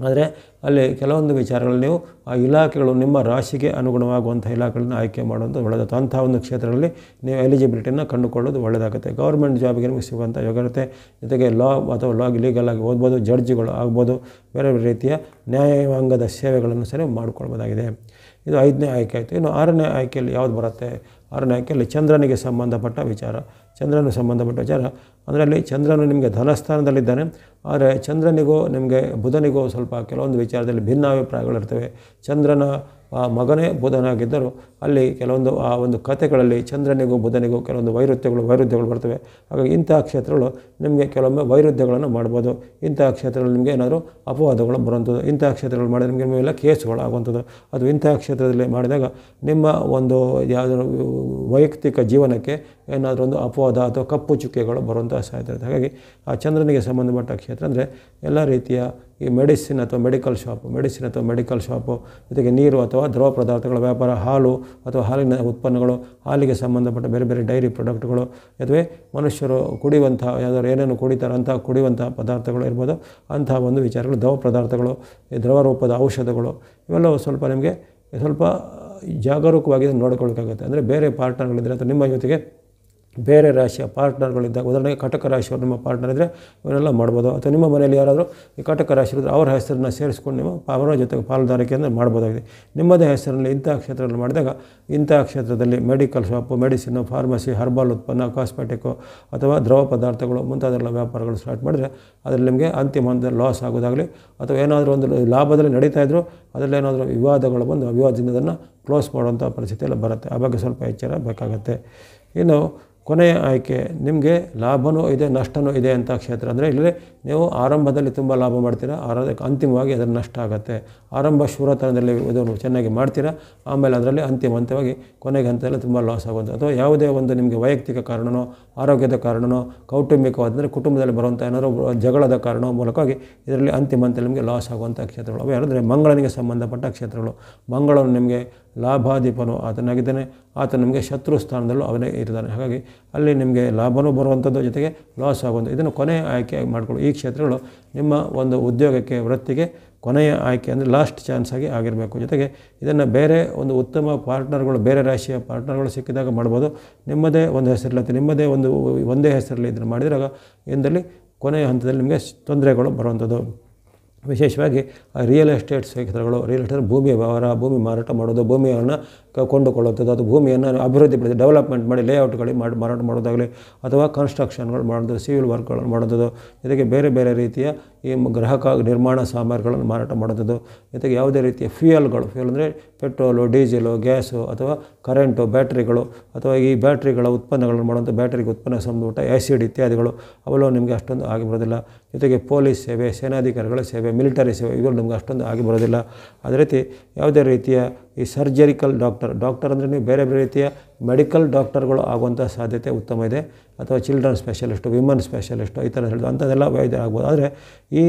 ಆದರೆ ಅಲ್ಲಿ ಕೆಲವೊಂದು ವಿಚಾರಗಳಲ್ಲಿ ನೀವು ಆ ಇಲಾಖೆಗಳು ನಿಮ್ಮ ರಾಶಿಗೆ ಅನುಗುಣವಾಗುವಂಥ ಇಲಾಖೆಗಳನ್ನು ಆಯ್ಕೆ ಮಾಡುವಂಥ ಒಳ್ಳೆಯದಾಗುತ್ತೆ ಅಂಥ ಒಂದು ಕ್ಷೇತ್ರದಲ್ಲಿ ನೀವು ಎಲಿಜಿಬಿಲಿಟಿಯನ್ನು ಕಂಡುಕೊಳ್ಳೋದು ಒಳ್ಳೆಯದಾಗುತ್ತೆ ಗೌರ್ಮೆಂಟ್ ಜಾಬ್ಗೆ ನಿಮಗೆ ಸಿಗುವಂಥ ಯೋಗ್ಯತೆ ಜೊತೆಗೆ ಲಾ ಅಥವಾ ಲಾ ಲೀಗಲ್ ಆಗಿ ಓದ್ಬೋದು ಜಡ್ಜ್ಗಳು ಆಗ್ಬೋದು ಬೇರೆ ಬೇರೆ ರೀತಿಯ ನ್ಯಾಯಾಂಗದ ಸೇವೆಗಳನ್ನು ಸರಿ ಮಾಡಿಕೊಳ್ಬೋದಾಗಿದೆ ಇದು ಐದನೇ ಆಯ್ಕೆ ಆಯಿತು ಇನ್ನು ಆರನೇ ಆಯ್ಕೆಯಲ್ಲಿ ಯಾವುದು ಬರುತ್ತೆ ಆರನೇ ಆಯ್ಕೆಯಲ್ಲಿ ಚಂದ್ರನಿಗೆ ಸಂಬಂಧಪಟ್ಟ ವಿಚಾರ ಚಂದ್ರನ ಸಂಬಂಧಪಟ್ಟ ವಿಚಾರ ಅದರಲ್ಲಿ ಚಂದ್ರನು ನಿಮಗೆ ಧನಸ್ಥಾನದಲ್ಲಿದ್ದಾನೆ ಆದರೆ ಚಂದ್ರನಿಗೂ ನಿಮಗೆ ಬುಧನಿಗೂ ಸ್ವಲ್ಪ ಕೆಲವೊಂದು ವಿಚಾರದಲ್ಲಿ ಭಿನ್ನಾಭಿಪ್ರಾಯಗಳಿರ್ತವೆ ಚಂದ್ರನ ಮಗನೇ ಬುಧನಾಗಿದ್ದರೂ ಅಲ್ಲಿ ಕೆಲವೊಂದು ಆ ಒಂದು ಕಥೆಗಳಲ್ಲಿ ಚಂದ್ರನಿಗೂ ಬುಧನಿಗೂ ಕೆಲವೊಂದು ವೈರುಧ್ಯಗಳು ವೈರುಧ್ಯಗಳು ಬರ್ತವೆ ಹಾಗಾಗಿ ಇಂತಹ ಕ್ಷೇತ್ರಗಳು ನಿಮಗೆ ಕೆಲವೊಮ್ಮೆ ವೈರುಧ್ಯಗಳನ್ನು ಮಾಡ್ಬೋದು ಇಂತಹ ಕ್ಷೇತ್ರಗಳು ನಿಮಗೆ ಏನಾದರೂ ಅಪವಾದಗಳು ಬರುವಂಥದ್ದು ಇಂತಹ ಕ್ಷೇತ್ರಗಳು ಮಾಡಿದ ನಿಮಗೆ ನಿಮಗೆಲ್ಲ ಕೇಸುಗಳಾಗುವಂಥದ್ದು ಅದು ಇಂತಹ ಕ್ಷೇತ್ರದಲ್ಲಿ ಮಾಡಿದಾಗ ನಿಮ್ಮ ಒಂದು ಯಾವುದಾದ್ರೂ ವೈಯಕ್ತಿಕ ಜೀವನಕ್ಕೆ ಏನಾದರೂ ಒಂದು ಅಪವಾದ ಅಥವಾ ಕಪ್ಪು ಚುಕ್ಕೆಗಳು ಬರುವಂಥ ಸಾಧ್ಯತೆ ಇರುತ್ತೆ ಹಾಗಾಗಿ ಆ ಚಂದ್ರನಿಗೆ ಸಂಬಂಧಪಟ್ಟ ಕ್ಷೇತ್ರ ಅಂದರೆ ಎಲ್ಲ ರೀತಿಯ ಈ ಮೆಡಿಸಿನ್ ಅಥವಾ ಮೆಡಿಕಲ್ ಶಾಪು ಮೆಡಿಸಿನ್ ಅಥವಾ ಮೆಡಿಕಲ್ ಶಾಪು ಜೊತೆಗೆ ನೀರು ಅಥವಾ ದ್ರವ ಪದಾರ್ಥಗಳ ವ್ಯಾಪಾರ ಹಾಲು ಅಥವಾ ಹಾಲಿನ ಉತ್ಪನ್ನಗಳು ಹಾಲಿಗೆ ಸಂಬಂಧಪಟ್ಟ ಬೇರೆ ಬೇರೆ ಡೈರಿ ಪ್ರಾಡಕ್ಟ್ಗಳು ಅಥವಾ ಮನುಷ್ಯರು ಕುಡಿಯುವಂಥ ಯಾವ್ದಾದ್ರು ಏನೇನು ಕುಡಿತಾರೆ ಅಂತ ಕುಡಿಯುವಂಥ ಪದಾರ್ಥಗಳು ಇರ್ಬೋದು ಅಂತಹ ಒಂದು ವಿಚಾರಗಳು ದ್ರವ ಪದಾರ್ಥಗಳು ದ್ರವ ರೂಪದ ಔಷಧಗಳು ಇವೆಲ್ಲವೂ ಸ್ವಲ್ಪ ನಿಮಗೆ ಸ್ವಲ್ಪ ಜಾಗರೂಕವಾಗಿ ನೋಡ್ಕೊಳ್ಬೇಕಾಗುತ್ತೆ ಅಂದರೆ ಬೇರೆ ಪಾರ್ಟ್ನರ್ಗಳಿದ್ದರೆ ಅಥವಾ ನಿಮ್ಮ ಜೊತೆಗೆ ಬೇರೆ ರಾಶಿಯ ಪಾರ್ಟ್ನರ್ಗಳಿದ್ದಾಗ ಉದಾಹರಣೆಗೆ ಕಟಕ ರಾಶಿಯವರು ನಿಮ್ಮ ಪಾರ್ಟ್ನರ್ ಇದ್ದರೆ ಇವರೆಲ್ಲ ಮಾಡ್ಬೋದು ಅಥವಾ ನಿಮ್ಮ ಮನೆಯಲ್ಲಿ ಯಾರಾದರೂ ಈ ಕಟಕ ರಾಶಿ ಇದ್ದರೆ ಅವರ ಹೆಸರನ್ನು ಸೇರಿಸ್ಕೊಂಡು ನೀವು ಅವರ ಜೊತೆಗೆ ಪಾಲುದಾರಿಕೆಯನ್ನು ಮಾಡ್ಬೋದಾಗಿದೆ ನಿಮ್ಮದೇ ಹೆಸರಿನಲ್ಲಿ ಇಂಥ ಕ್ಷೇತ್ರದಲ್ಲಿ ಮಾಡಿದಾಗ ಇಂಥ ಕ್ಷೇತ್ರದಲ್ಲಿ medical shop medicine pharmacy herbal ಉತ್ಪನ್ನ ಕಾಸ್ಮೆಟಿಕ್ಕು ಅಥವಾ ದ್ರವ ಪದಾರ್ಥಗಳು ಮುಂತಾದೆಲ್ಲ ವ್ಯಾಪಾರಗಳು ಸ್ಟಾರ್ಟ್ ಮಾಡಿದರೆ ಅದರಲ್ಲಿ ನಿಮಗೆ ಅಂತಿಮ ಹಂತದಲ್ಲಿ ಲಾಸ್ ಆಗೋದಾಗಲಿ ಅಥವಾ ಏನಾದರೂ ಒಂದು ಲಾಭದಲ್ಲಿ ನಡೀತಾ ಇದ್ದರು ಅದರಲ್ಲಿ ಏನಾದರೂ ವಿವಾದಗಳು ಬಂದು ವಿವಾದದಿಂದ ಅದನ್ನು ಕ್ಲೋಸ್ ಮಾಡುವಂಥ ಪರಿಸ್ಥಿತಿಯಲ್ಲಿ ಬರುತ್ತೆ ಆ ಬಗ್ಗೆ ಸ್ವಲ್ಪ ಎಚ್ಚರ ಬೇಕಾಗುತ್ತೆ ಇನ್ನು ಕೊನೆಯ ಆಯ್ಕೆ ನಿಮಗೆ ಲಾಭನೂ ಇದೆ ನಷ್ಟವೂ ಇದೆ ಅಂತ ಕ್ಷೇತ್ರ ಅಂದರೆ ಇಲ್ಲಿ ನೀವು ಆರಂಭದಲ್ಲಿ ತುಂಬ ಲಾಭ ಮಾಡ್ತೀರಾ ಆರ ಅಂತಿಮವಾಗಿ ಅದರ ನಷ್ಟ ಆಗುತ್ತೆ ಆರಂಭ ಶೂರತನದಲ್ಲಿ ಇದನ್ನು ಚೆನ್ನಾಗಿ ಮಾಡ್ತೀರಾ ಆಮೇಲೆ ಅದರಲ್ಲಿ ಅಂತಿಮ ಕೊನೆಗೆ ಹಂತದಲ್ಲಿ ತುಂಬ ಲಾಸ್ ಆಗುವಂಥ ಅಥವಾ ಯಾವುದೇ ಒಂದು ನಿಮಗೆ ವೈಯಕ್ತಿಕ ಕಾರಣನೋ ಆರೋಗ್ಯದ ಕಾರಣನೋ ಕೌಟುಂಬಿಕವಾದಂದರೆ ಕುಟುಂಬದಲ್ಲಿ ಬರುವಂಥ ಏನಾದರೂ ಜಗಳದ ಕಾರಣ ಮೂಲಕವಾಗಿ ಇದರಲ್ಲಿ ಅಂತಿಮ ನಿಮಗೆ ಲಾಸ್ ಆಗುವಂಥ ಕ್ಷೇತ್ರಗಳು ಅವು ಯಾರಂದರೆ ಮಂಗಳನಿಗೆ ಸಂಬಂಧಪಟ್ಟ ಕ್ಷೇತ್ರಗಳು ಮಂಗಳನು ನಿಮಗೆ ಲಾಭಾಧಿಪನು ಆತನಾಗಿದ್ದಾನೆ ಆತ ನಿಮಗೆ ಶತ್ರು ಸ್ಥಾನದಲ್ಲೂ ಅವನೇ ಇರ್ತಾನೆ ಹಾಗಾಗಿ ಅಲ್ಲಿ ನಿಮಗೆ ಲಾಭವೂ ಬರುವಂಥದ್ದು ಜೊತೆಗೆ ಲಾಸ್ ಆಗುವಂಥ ಇದನ್ನು ಕೊನೆಯ ಆಯ್ಕೆ ಮಾಡಿಕೊಳ್ಳಿ ಈ ಕ್ಷೇತ್ರಗಳು ನಿಮ್ಮ ಒಂದು ಉದ್ಯೋಗಕ್ಕೆ ವೃತ್ತಿಗೆ ಕೊನೆಯ ಆಯ್ಕೆ ಅಂದರೆ ಲಾಸ್ಟ್ ಚಾನ್ಸ್ ಆಗಿ ಆಗಿರಬೇಕು ಜೊತೆಗೆ ಇದನ್ನು ಬೇರೆ ಒಂದು ಉತ್ತಮ ಪಾರ್ಟ್ನರ್ಗಳು ಬೇರೆ ರಾಶಿಯ ಪಾರ್ಟ್ನರ್ಗಳು ಸಿಕ್ಕಿದಾಗ ಮಾಡ್ಬೋದು ನಿಮ್ಮದೇ ಒಂದು ಹೆಸರಿಲ್ಲತ್ತೆ ನಿಮ್ಮದೇ ಒಂದು ಒಂದೇ ಹೆಸರಲ್ಲಿ ಇದನ್ನು ಮಾಡಿದಾಗ ಇದರಲ್ಲಿ ಕೊನೆಯ ಹಂತದಲ್ಲಿ ನಿಮಗೆ ತೊಂದರೆಗಳು ಬರುವಂಥದ್ದು ವಿಶೇಷವಾಗಿ ರಿಯಲ್ ಎಸ್ಟೇಟ್ ಕ್ಷೇತ್ರಗಳು ರಿಯಲ್ ಎಸ್ಟೇಟ್ ಭೂಮಿ ವ್ಯವಹಾರ ಭೂಮಿ ಮಾರಾಟ ಮಾಡೋದು ಭೂಮಿಯನ್ನು ಕೊಂಡುಕೊಳ್ಳುತ್ತದೆ ಅದು ಭೂಮಿಯನ್ನು ಅಭಿವೃದ್ಧಿಪಡಿಸಿ ಡೆವಲಪ್ಮೆಂಟ್ ಮಾಡಿ ಲೇಔಟ್ಗಳಿಗೆ ಮಾಡಿ ಮಾರಾಟ ಮಾಡೋದಾಗಲಿ ಅಥವಾ ಕನ್ಸ್ಟ್ರಕ್ಷನ್ಗಳು ಮಾಡೋದು ಸಿವಿಲ್ ವರ್ಕ್ಗಳನ್ನು ಮಾಡೋದು ಇದಕ್ಕೆ ಬೇರೆ ಬೇರೆ ರೀತಿಯ ಈ ಗ್ರಾಹಕ ನಿರ್ಮಾಣ ಸಾಮಗ್ರಿಗಳನ್ನು ಮಾರಾಟ ಮಾಡೋದು ಜೊತೆಗೆ ಯಾವುದೇ ರೀತಿಯ ಫ್ಯೂಯಲ್ಗಳು ಫ್ಯೂಯಲ್ ಅಂದರೆ ಪೆಟ್ರೋಲು ಡೀಸೆಲು ಗ್ಯಾಸು ಅಥವಾ ಕರೆಂಟು ಬ್ಯಾಟ್ರಿಗಳು ಅಥವಾ ಈ ಬ್ಯಾಟ್ರಿಗಳ ಉತ್ಪನ್ನಗಳನ್ನು ಮಾಡುವಂಥ ಬ್ಯಾಟ್ರಿಗೆ ಉತ್ಪನ್ನ ಸಂಬಂಧಪಟ್ಟ ಆ್ಯಸಿಡ್ ಇತ್ಯಾದಿಗಳು ಅವೆಲ್ಲವೂ ನಿಮಗೆ ಅಷ್ಟೊಂದು ಆಗಿ ಬರೋದಿಲ್ಲ ಜೊತೆಗೆ ಪೊಲೀಸ್ ಸೇವೆ ಸೇನಾಧಿಕಾರಿಗಳ ಸೇವೆ ಮಿಲಿಟರಿ ಸೇವೆ ಇವುಗಳು ನಿಮ್ಗೆ ಅಷ್ಟೊಂದು ಆಗಿ ಬರೋದಿಲ್ಲ ಅದೇ ರೀತಿ ಯಾವುದೇ ರೀತಿಯ ಈ ಸರ್ಜರಿಕಲ್ ಡಾಕ್ಟರ್ ಡಾಕ್ಟರ್ ಅಂದರೆ ನೀವು ಬೇರೆ ಬೇರೆ ರೀತಿಯ ಮೆಡಿಕಲ್ ಡಾಕ್ಟರ್ಗಳು ಆಗುವಂಥ ಸಾಧ್ಯತೆ ಉತ್ತಮ ಇದೆ ಅಥವಾ ಚಿಲ್ಡ್ರನ್ ಸ್ಪೆಷಲಿಸ್ಟು ವಿಮನ್ ಸ್ಪೆಷಲಿಸ್ಟು ಈ ಥರ ಹೇಳಿದ್ರು ಅಂಥದ್ದೆಲ್ಲ ವೈದ್ಯ ಆಗ್ಬೋದು ಆದರೆ ಈ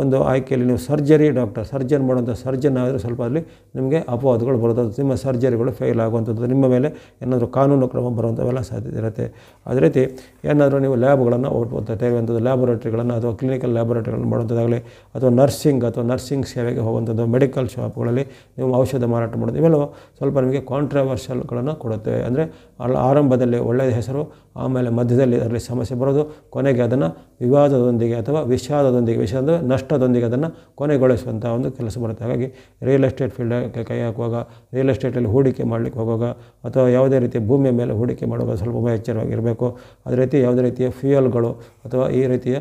ಒಂದು ಆಯ್ಕೆಯಲ್ಲಿ ನೀವು ಸರ್ಜರಿ ಡಾಕ್ಟರ್ ಸರ್ಜನ್ ಮಾಡುವಂಥ ಸರ್ಜನ್ ಆದರೆ ಸ್ವಲ್ಪ ಅಲ್ಲಿ ನಿಮಗೆ ಅಪವಾದಗಳು ಬರುತ್ತದೆ ನಿಮ್ಮ ಸರ್ಜರಿಗಳು ಫೇಲ್ ಆಗುವಂಥದ್ದು ನಿಮ್ಮ ಮೇಲೆ ಏನಾದರೂ ಕಾನೂನು ಕ್ರಮ ಬರುವಂಥವೆಲ್ಲ ಸಾಧ್ಯತೆ ಇರುತ್ತೆ ಅದೇ ರೀತಿ ಏನಾದರೂ ನೀವು ಲ್ಯಾಬ್ಗಳನ್ನು ತೆರೆಯುವಂಥದ್ದು ಲ್ಯಾಬೊರೇಟ್ರಿಗಳನ್ನು ಅಥವಾ ಕ್ಲಿನಿಕಲ್ ಲ್ಯಾಬೊರೇಟ್ರಿಗಳನ್ನು ಮಾಡುವಂಥದ್ದಾಗಲಿ ಅಥವಾ ನರ್ಸಿಂಗ್ ಅಥವಾ ನರ್ಸಿಂಗ್ ಸೇವೆಗೆ ಹೋಗುವಂಥದ್ದು ಮೆಡಿಕಲ್ ಶಾಪ್ಗಳಲ್ಲಿ ನೀವು ಔಷಧ ಮಾರಾಟ ಮಾಡೋದು ಇವೆಲ್ಲವೂ ಸ್ವಲ್ಪ ನಿಮಗೆ ಕಾಂಟ್ರವರ್ಷಲ್ಗಳನ್ನು ಕೊಡುತ್ತೆ ಅಂದರೆ ಅಲ್ಲ ಆರಂಭದಲ್ಲಿ ಒಳ್ಳೆಯ ಹೆಸರು ಆಮೇಲೆ ಮಧ್ಯದಲ್ಲಿ ಅದರಲ್ಲಿ ಸಮಸ್ಯೆ ಬರೋದು ಕೊನೆಗೆ ಅದನ್ನು ವಿವಾದದೊಂದಿಗೆ ಅಥವಾ ವಿಷಾದದೊಂದಿಗೆ ವಿಷಾದ ನಷ್ಟದೊಂದಿಗೆ ಅದನ್ನು ಕೊನೆಗೊಳಿಸುವಂಥ ಒಂದು ಕೆಲಸ ಬರುತ್ತೆ ಹಾಗಾಗಿ ರಿಯಲ್ ಎಸ್ಟೇಟ್ ಫೀಲ್ಡ್ ಕೈ ಹಾಕುವಾಗ ರಿಯಲ್ ಎಸ್ಟೇಟಲ್ಲಿ ಹೂಡಿಕೆ ಮಾಡಲಿಕ್ಕೆ ಹೋಗುವಾಗ ಅಥವಾ ಯಾವುದೇ ರೀತಿಯ ಭೂಮಿಯ ಮೇಲೆ ಹೂಡಿಕೆ ಮಾಡುವಾಗ ಸ್ವಲ್ಪ ಎಚ್ಚರವಾಗಿರಬೇಕು ಅದೇ ರೀತಿ ಯಾವುದೇ ರೀತಿಯ ಫ್ಯೂಯಲ್ಗಳು ಅಥವಾ ಈ ರೀತಿಯ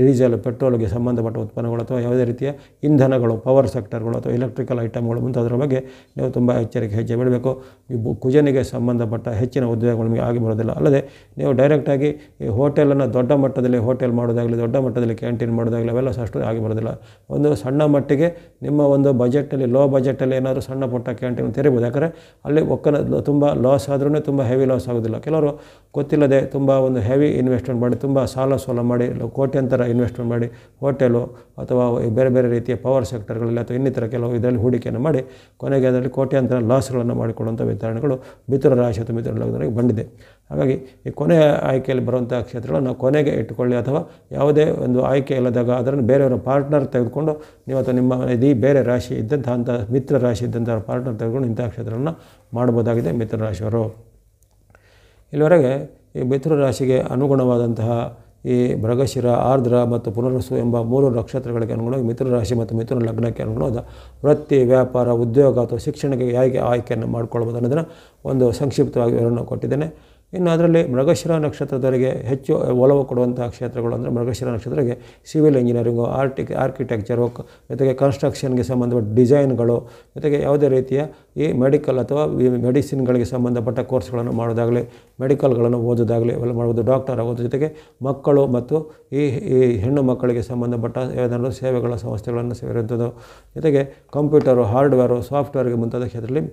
ಡೀಸೆಲ್ ಪೆಟ್ರೋಲ್ಗೆ ಸಂಬಂಧಪಟ್ಟ ಉತ್ಪನ್ನಗಳು ಅಥವಾ ಯಾವುದೇ ರೀತಿಯ ಇಂಧನಗಳು ಪವರ್ ಸೆಕ್ಟರ್ಗಳು ಅಥವಾ ಎಲೆಕ್ಟ್ರಿಕಲ್ ಐಟಮ್ಗಳು ಮುಂತಾದ್ರ ಬಗ್ಗೆ ನೀವು ತುಂಬ ಎಚ್ಚರಿಕೆ ಹೆಜ್ಜೆ ಬಿಡಬೇಕು ಈ ಕುಜನಿಗೆ ಸಂಬಂಧಪಟ್ಟ ಹೆಚ್ಚಿನ ಉದ್ಯೋಗಗಳು ನಿಮಗೆ ಆಗಿ ಬರೋದಿಲ್ಲ ಅಲ್ಲದೆ ನೀವು ಡೈರೆಕ್ಟಾಗಿ ಈ ಹೋಟೆಲನ್ನು ದೊಡ್ಡ ಮಟ್ಟದಲ್ಲಿ ಹೋಟೆಲ್ ಮಾಡೋದಾಗಲಿ ದೊಡ್ಡ ಮಟ್ಟದಲ್ಲಿ ಕ್ಯಾಂಟೀನ್ ಮಾಡೋದಾಗಲಿ ಅವೆಲ್ಲ ಅಷ್ಟು ಆಗಿ ಬರೋದಿಲ್ಲ ಒಂದು ಸಣ್ಣ ಮಟ್ಟಿಗೆ ನಿಮ್ಮ ಒಂದು ಬಜೆಟಲ್ಲಿ ಲೋ ಬಜೆಟಲ್ಲಿ ಏನಾದರೂ ಸಣ್ಣ ಪುಟ್ಟ ಕ್ಯಾಂಟೀನ್ ತೆರಿಬೋದು ಯಾಕಂದರೆ ಅಲ್ಲಿ ಒಕ್ಕನ ತುಂಬ ಲಾಸ್ ಆದರೂ ತುಂಬ ಹೆವಿ ಲಾಸ್ ಆಗೋದಿಲ್ಲ ಕೆಲವರು ಗೊತ್ತಿಲ್ಲದೆ ತುಂಬ ಒಂದು ಹೆವಿ ಇನ್ವೆಸ್ಟ್ಮೆಂಟ್ ಮಾಡಿ ತುಂಬ ಸಾಲ ಸೋಲ ಮಾಡಿ ಕೋಟ್ಯಂತರ ಇನ್ವೆಸ್ಟ್ಮೆಂಟ್ ಮಾಡಿ ಹೋಟೆಲು ಅಥವಾ ಬೇರೆ ಬೇರೆ ರೀತಿಯ ಪವರ್ ಸೆಕ್ಟರ್ಗಳಲ್ಲಿ ಅಥವಾ ಇನ್ನಿತರ ಕೆಲವು ಇದರಲ್ಲಿ ಹೂಡಿಕೆಯನ್ನು ಮಾಡಿ ಕೊನೆಗೆ ಅದರಲ್ಲಿ ಕೋಟ್ಯಾಂತರ ಲಾಸ್ಗಳನ್ನು ಮಾಡಿಕೊಡುವಂಥ ವಿತರಣೆಗಳು ಮಿತ್ರ ರಾಶಿ ಅಥವಾ ಮಿತ್ರ ಬಂದಿದೆ ಹಾಗಾಗಿ ಈ ಕೊನೆಯ ಆಯ್ಕೆಯಲ್ಲಿ ಬರುವಂಥ ಕ್ಷೇತ್ರಗಳನ್ನು ನಾವು ಕೊನೆಗೆ ಇಟ್ಟುಕೊಳ್ಳಿ ಅಥವಾ ಯಾವುದೇ ಒಂದು ಆಯ್ಕೆ ಇಲ್ಲದಾಗ ಅದನ್ನು ಬೇರೆಯವರ ಪಾರ್ಟ್ನರ್ ತೆಗೆದುಕೊಂಡು ನೀವು ಅಥವಾ ನಿಮ್ಮ ಇದು ಬೇರೆ ರಾಶಿ ಇದ್ದಂಥ ಅಂಥ ಮಿತ್ರ ರಾಶಿ ಇದ್ದಂಥ ಪಾರ್ಟ್ನರ್ ತೆಗೆದುಕೊಂಡು ಇಂಥ ಕ್ಷೇತ್ರಗಳನ್ನು ಮಾಡ್ಬೋದಾಗಿದೆ ಮಿತ್ರ ಇಲ್ಲಿವರೆಗೆ ಈ ಮಿತ್ರ ರಾಶಿಗೆ ಅನುಗುಣವಾದಂತಹ ಈ ಮೃಗಶಿರ ಆರ್ದ್ರ ಮತ್ತು ಪುನರ್ವಸು ಎಂಬ ಮೂರು ನಕ್ಷತ್ರಗಳಿಗೆ ಅನುಗುಣವಾಗಿ ಮಿತ್ರ ರಾಶಿ ಮತ್ತು ಮಿತ್ರ ಲಗ್ನಕ್ಕೆ ಅನುಗುಣವಾದ ವೃತ್ತಿ ವ್ಯಾಪಾರ ಉದ್ಯೋಗ ಅಥವಾ ಶಿಕ್ಷಣಕ್ಕೆ ಹೇಗೆ ಆಯ್ಕೆಯನ್ನು ಮಾಡ್ಕೊಳ್ಬೋದು ಅನ್ನೋದನ್ನು ಒಂದು ಸಂಕ್ಷಿಪ್ತವಾಗಿ ವಿವರಣೆ ಕೊಟ್ಟಿದ್ದೇನೆ ಇನ್ನು ಅದರಲ್ಲಿ ಮೃಗಶಿರ ನಕ್ಷತ್ರದವರಿಗೆ ಹೆಚ್ಚು ಒಲವು ಕೊಡುವಂಥ ಕ್ಷೇತ್ರಗಳು ಅಂದರೆ ಮೃಗಶಿರ ನಕ್ಷತ್ರಕ್ಕೆ ಸಿವಿಲ್ ಇಂಜಿನಿಯರಿಂಗು ಆರ್ಟಿ ಆರ್ಕಿಟೆಕ್ಚರು ಜೊತೆಗೆ ಕನ್ಸ್ಟ್ರಕ್ಷನ್ಗೆ ಸಂಬಂಧಪಟ್ಟ ಡಿಸೈನ್ಗಳು ಜೊತೆಗೆ ಯಾವುದೇ ರೀತಿಯ ಈ ಮೆಡಿಕಲ್ ಅಥವಾ ಮೆಡಿಸಿನ್ಗಳಿಗೆ ಸಂಬಂಧಪಟ್ಟ ಕೋರ್ಸ್ಗಳನ್ನು ಮಾಡೋದಾಗಲಿ ಮೆಡಿಕಲ್ಗಳನ್ನು ಓದೋದಾಗಲಿ ಇವೆಲ್ಲ ಮಾಡ್ಬೋದು ಡಾಕ್ಟರ್ ಆಗೋದು ಜೊತೆಗೆ ಮಕ್ಕಳು ಮತ್ತು ಈ ಈ ಹೆಣ್ಣು ಮಕ್ಕಳಿಗೆ ಸಂಬಂಧಪಟ್ಟ ಏನಾದರೂ ಸೇವೆಗಳ ಸಂಸ್ಥೆಗಳನ್ನು ಸೇರಿರುತ್ತದೆ ಜೊತೆಗೆ ಕಂಪ್ಯೂಟರು ಹಾರ್ಡ್ವೇರು ಸಾಫ್ಟ್ವೇರ್ಗೆ ಮುಂತಾದ ಕ್ಷೇತ್ರದಲ್ಲಿ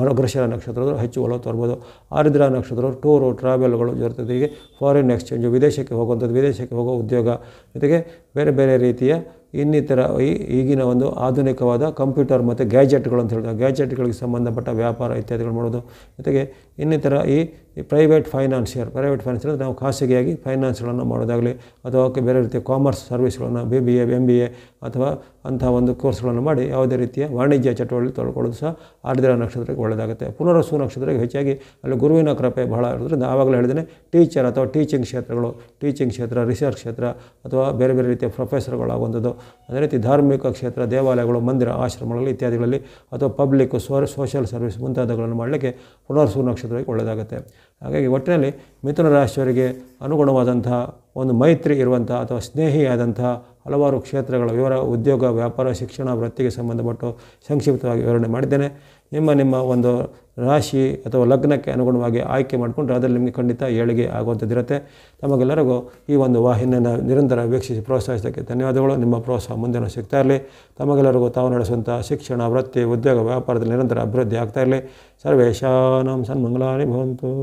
ಮೃಗಶಿರ ನಕ್ಷತ್ರ ಹೆಚ್ಚು ಒಲವು ತೋರ್ಬೋದು ಆರಿದ್ರ ನಕ್ಷತ್ರ ಟೂರು ಟ್ರಾವೆಲ್ಗಳು ಜೊತೆಗೆ ಹೀಗೆ ಫಾರಿನ್ ಎಕ್ಸ್ಚೇಂಜು ವಿದೇಶಕ್ಕೆ ಹೋಗುವಂಥದ್ದು ವಿದೇಶಕ್ಕೆ ಹೋಗೋ ಉದ್ಯೋಗ ಜೊತೆಗೆ ಬೇರೆ ಬೇರೆ ರೀತಿಯ ಇನ್ನಿತರ ಈ ಈಗಿನ ಒಂದು ಆಧುನಿಕವಾದ ಕಂಪ್ಯೂಟರ್ ಮತ್ತು ಗ್ಯಾಜೆಟ್ಗಳು ಅಂತ ಹೇಳಿದಾಗ ಗ್ಯಾಜೆಟ್ಗಳಿಗೆ ಸಂಬಂಧಪಟ್ಟ ವ್ಯಾಪಾರ ಇತ್ಯಾದಿಗಳು ಮಾಡೋದು ಜೊತೆಗೆ ಇನ್ನಿತರ ಈ ಪ್ರೈವೇಟ್ ಫೈನಾನ್ಷಿಯರ್ ಪ್ರೈವೇಟ್ ಫೈನಾನ್ಸಿಯರ್ ನಾವು ಖಾಸಗಿಯಾಗಿ ಫೈನಾನ್ಸ್ಗಳನ್ನು ಮಾಡೋದಾಗಲಿ ಅಥವಾ ಬೇರೆ ರೀತಿಯ ಕಾಮರ್ಸ್ ಸರ್ವಿಸ್ಗಳನ್ನು B B A M B A ಅಥವಾ ಅಂಥ ಒಂದು ಕೋರ್ಸ್ಗಳನ್ನು ಮಾಡಿ ಯಾವುದೇ ರೀತಿಯ ವಾಣಿಜ್ಯ ಚಟುವಟಿಕೆ ತೊಳ್ಕೊಳ್ಳೋದು ಸಹ ಆರ್ದ್ರ ನಕ್ಷತ್ರಕ್ಕೆ ಒಳ್ಳೆಯದಾಗುತ್ತೆ ಪುನರಸು ನಕ್ಷತ್ರಕ್ಕೆ ಹೆಚ್ಚಾಗಿ ಅಲ್ಲಿ ಗುರುವಿನ ಕೃಪೆ ಬಹಳ ಇರೋದ್ರಿಂದ ಆವಾಗಲೇ ಹೇಳಿದರೆ ಟೀಚರ್ ಅಥವಾ ಟೀಚಿಂಗ್ ಕ್ಷೇತ್ರಗಳು ಟೀಚಿಂಗ್ ಕ್ಷೇತ್ರ ರಿಸರ್ಚ್ ಕ್ಷೇತ್ರ ಅಥವಾ ಬೇರೆ ಬೇರೆ ರೀತಿಯ ಪ್ರೊಫೆಸರ್ಗಳಾಗುವಂಥದ್ದು ಅದೇ ರೀತಿ ಧಾರ್ಮಿಕ ಕ್ಷೇತ್ರ ದೇವಾಲಯಗಳು ಮಂದಿರ ಆಶ್ರಮಗಳಲ್ಲಿ ಇತ್ಯಾದಿಗಳಲ್ಲಿ ಅಥವಾ ಪಬ್ಲಿಕ್ ಸೋ ಸೋಷಿಯಲ್ ಸರ್ವಿಸ್ ಮುಂತಾದಗಳನ್ನು ಮಾಡಲಿಕ್ಕೆ ಪುನರಸು ನಕ್ಷತ್ರ ರಾಶಿಯವರಿಗೆ ಒಳ್ಳೆಯದಾಗುತ್ತೆ ಹಾಗಾಗಿ ಒಟ್ಟಿನಲ್ಲಿ ಮಿಥುನ ರಾಶಿಯವರಿಗೆ ಅನುಗುಣವಾದಂತಹ ಒಂದು ಮೈತ್ರಿ ಇರುವಂಥ ಅಥವಾ ಸ್ನೇಹಿಯಾದಂಥ ಹಲವಾರು ಕ್ಷೇತ್ರಗಳ ವಿವರ ಉದ್ಯೋಗ ವ್ಯಾಪಾರ ಶಿಕ್ಷಣ ವೃತ್ತಿಗೆ ಸಂಬಂಧಪಟ್ಟು ಸಂಕ್ಷಿಪ್ತವಾಗಿ ವಿವರಣೆ ಮಾಡಿದ್ದೇನೆ ನಿಮ್ಮ ನಿಮ್ಮ ಒಂದು ರಾಶಿ ಅಥವಾ ಲಗ್ನಕ್ಕೆ ಅನುಗುಣವಾಗಿ ಆಯ್ಕೆ ಮಾಡಿಕೊಂಡ್ರೆ ಅದರಲ್ಲಿ ನಿಮಗೆ ಖಂಡಿತ ಏಳಿಗೆ ಆಗುವಂಥದ್ದಿರುತ್ತೆ ತಮಗೆಲ್ಲರಿಗೂ ಈ ಒಂದು ವಾಹಿನಿಯನ್ನು ನಿರಂತರ ವೀಕ್ಷಿಸಿ ಪ್ರೋತ್ಸಾಹಿಸೋಕ್ಕೆ ಧನ್ಯವಾದಗಳು ನಿಮ್ಮ ಪ್ರೋತ್ಸಾಹ ಮುಂದಿನ ಸಿಗ್ತಾ ಇರಲಿ ತಮಗೆಲ್ಲರಿಗೂ ತಾವು ನಡೆಸುವಂಥ ಶಿಕ್ಷಣ ವೃತ್ತಿ ಉದ್ಯೋಗ ವ್ಯಾಪಾರದಲ್ಲಿ ನಿರಂತರ ಅಭಿವೃದ್ಧಿ ಆಗ್ತಾ ಇರಲಿ ಸರ್ವೇಶಾನಂ ಮಂಗಳಾರಿ ಭವಂತು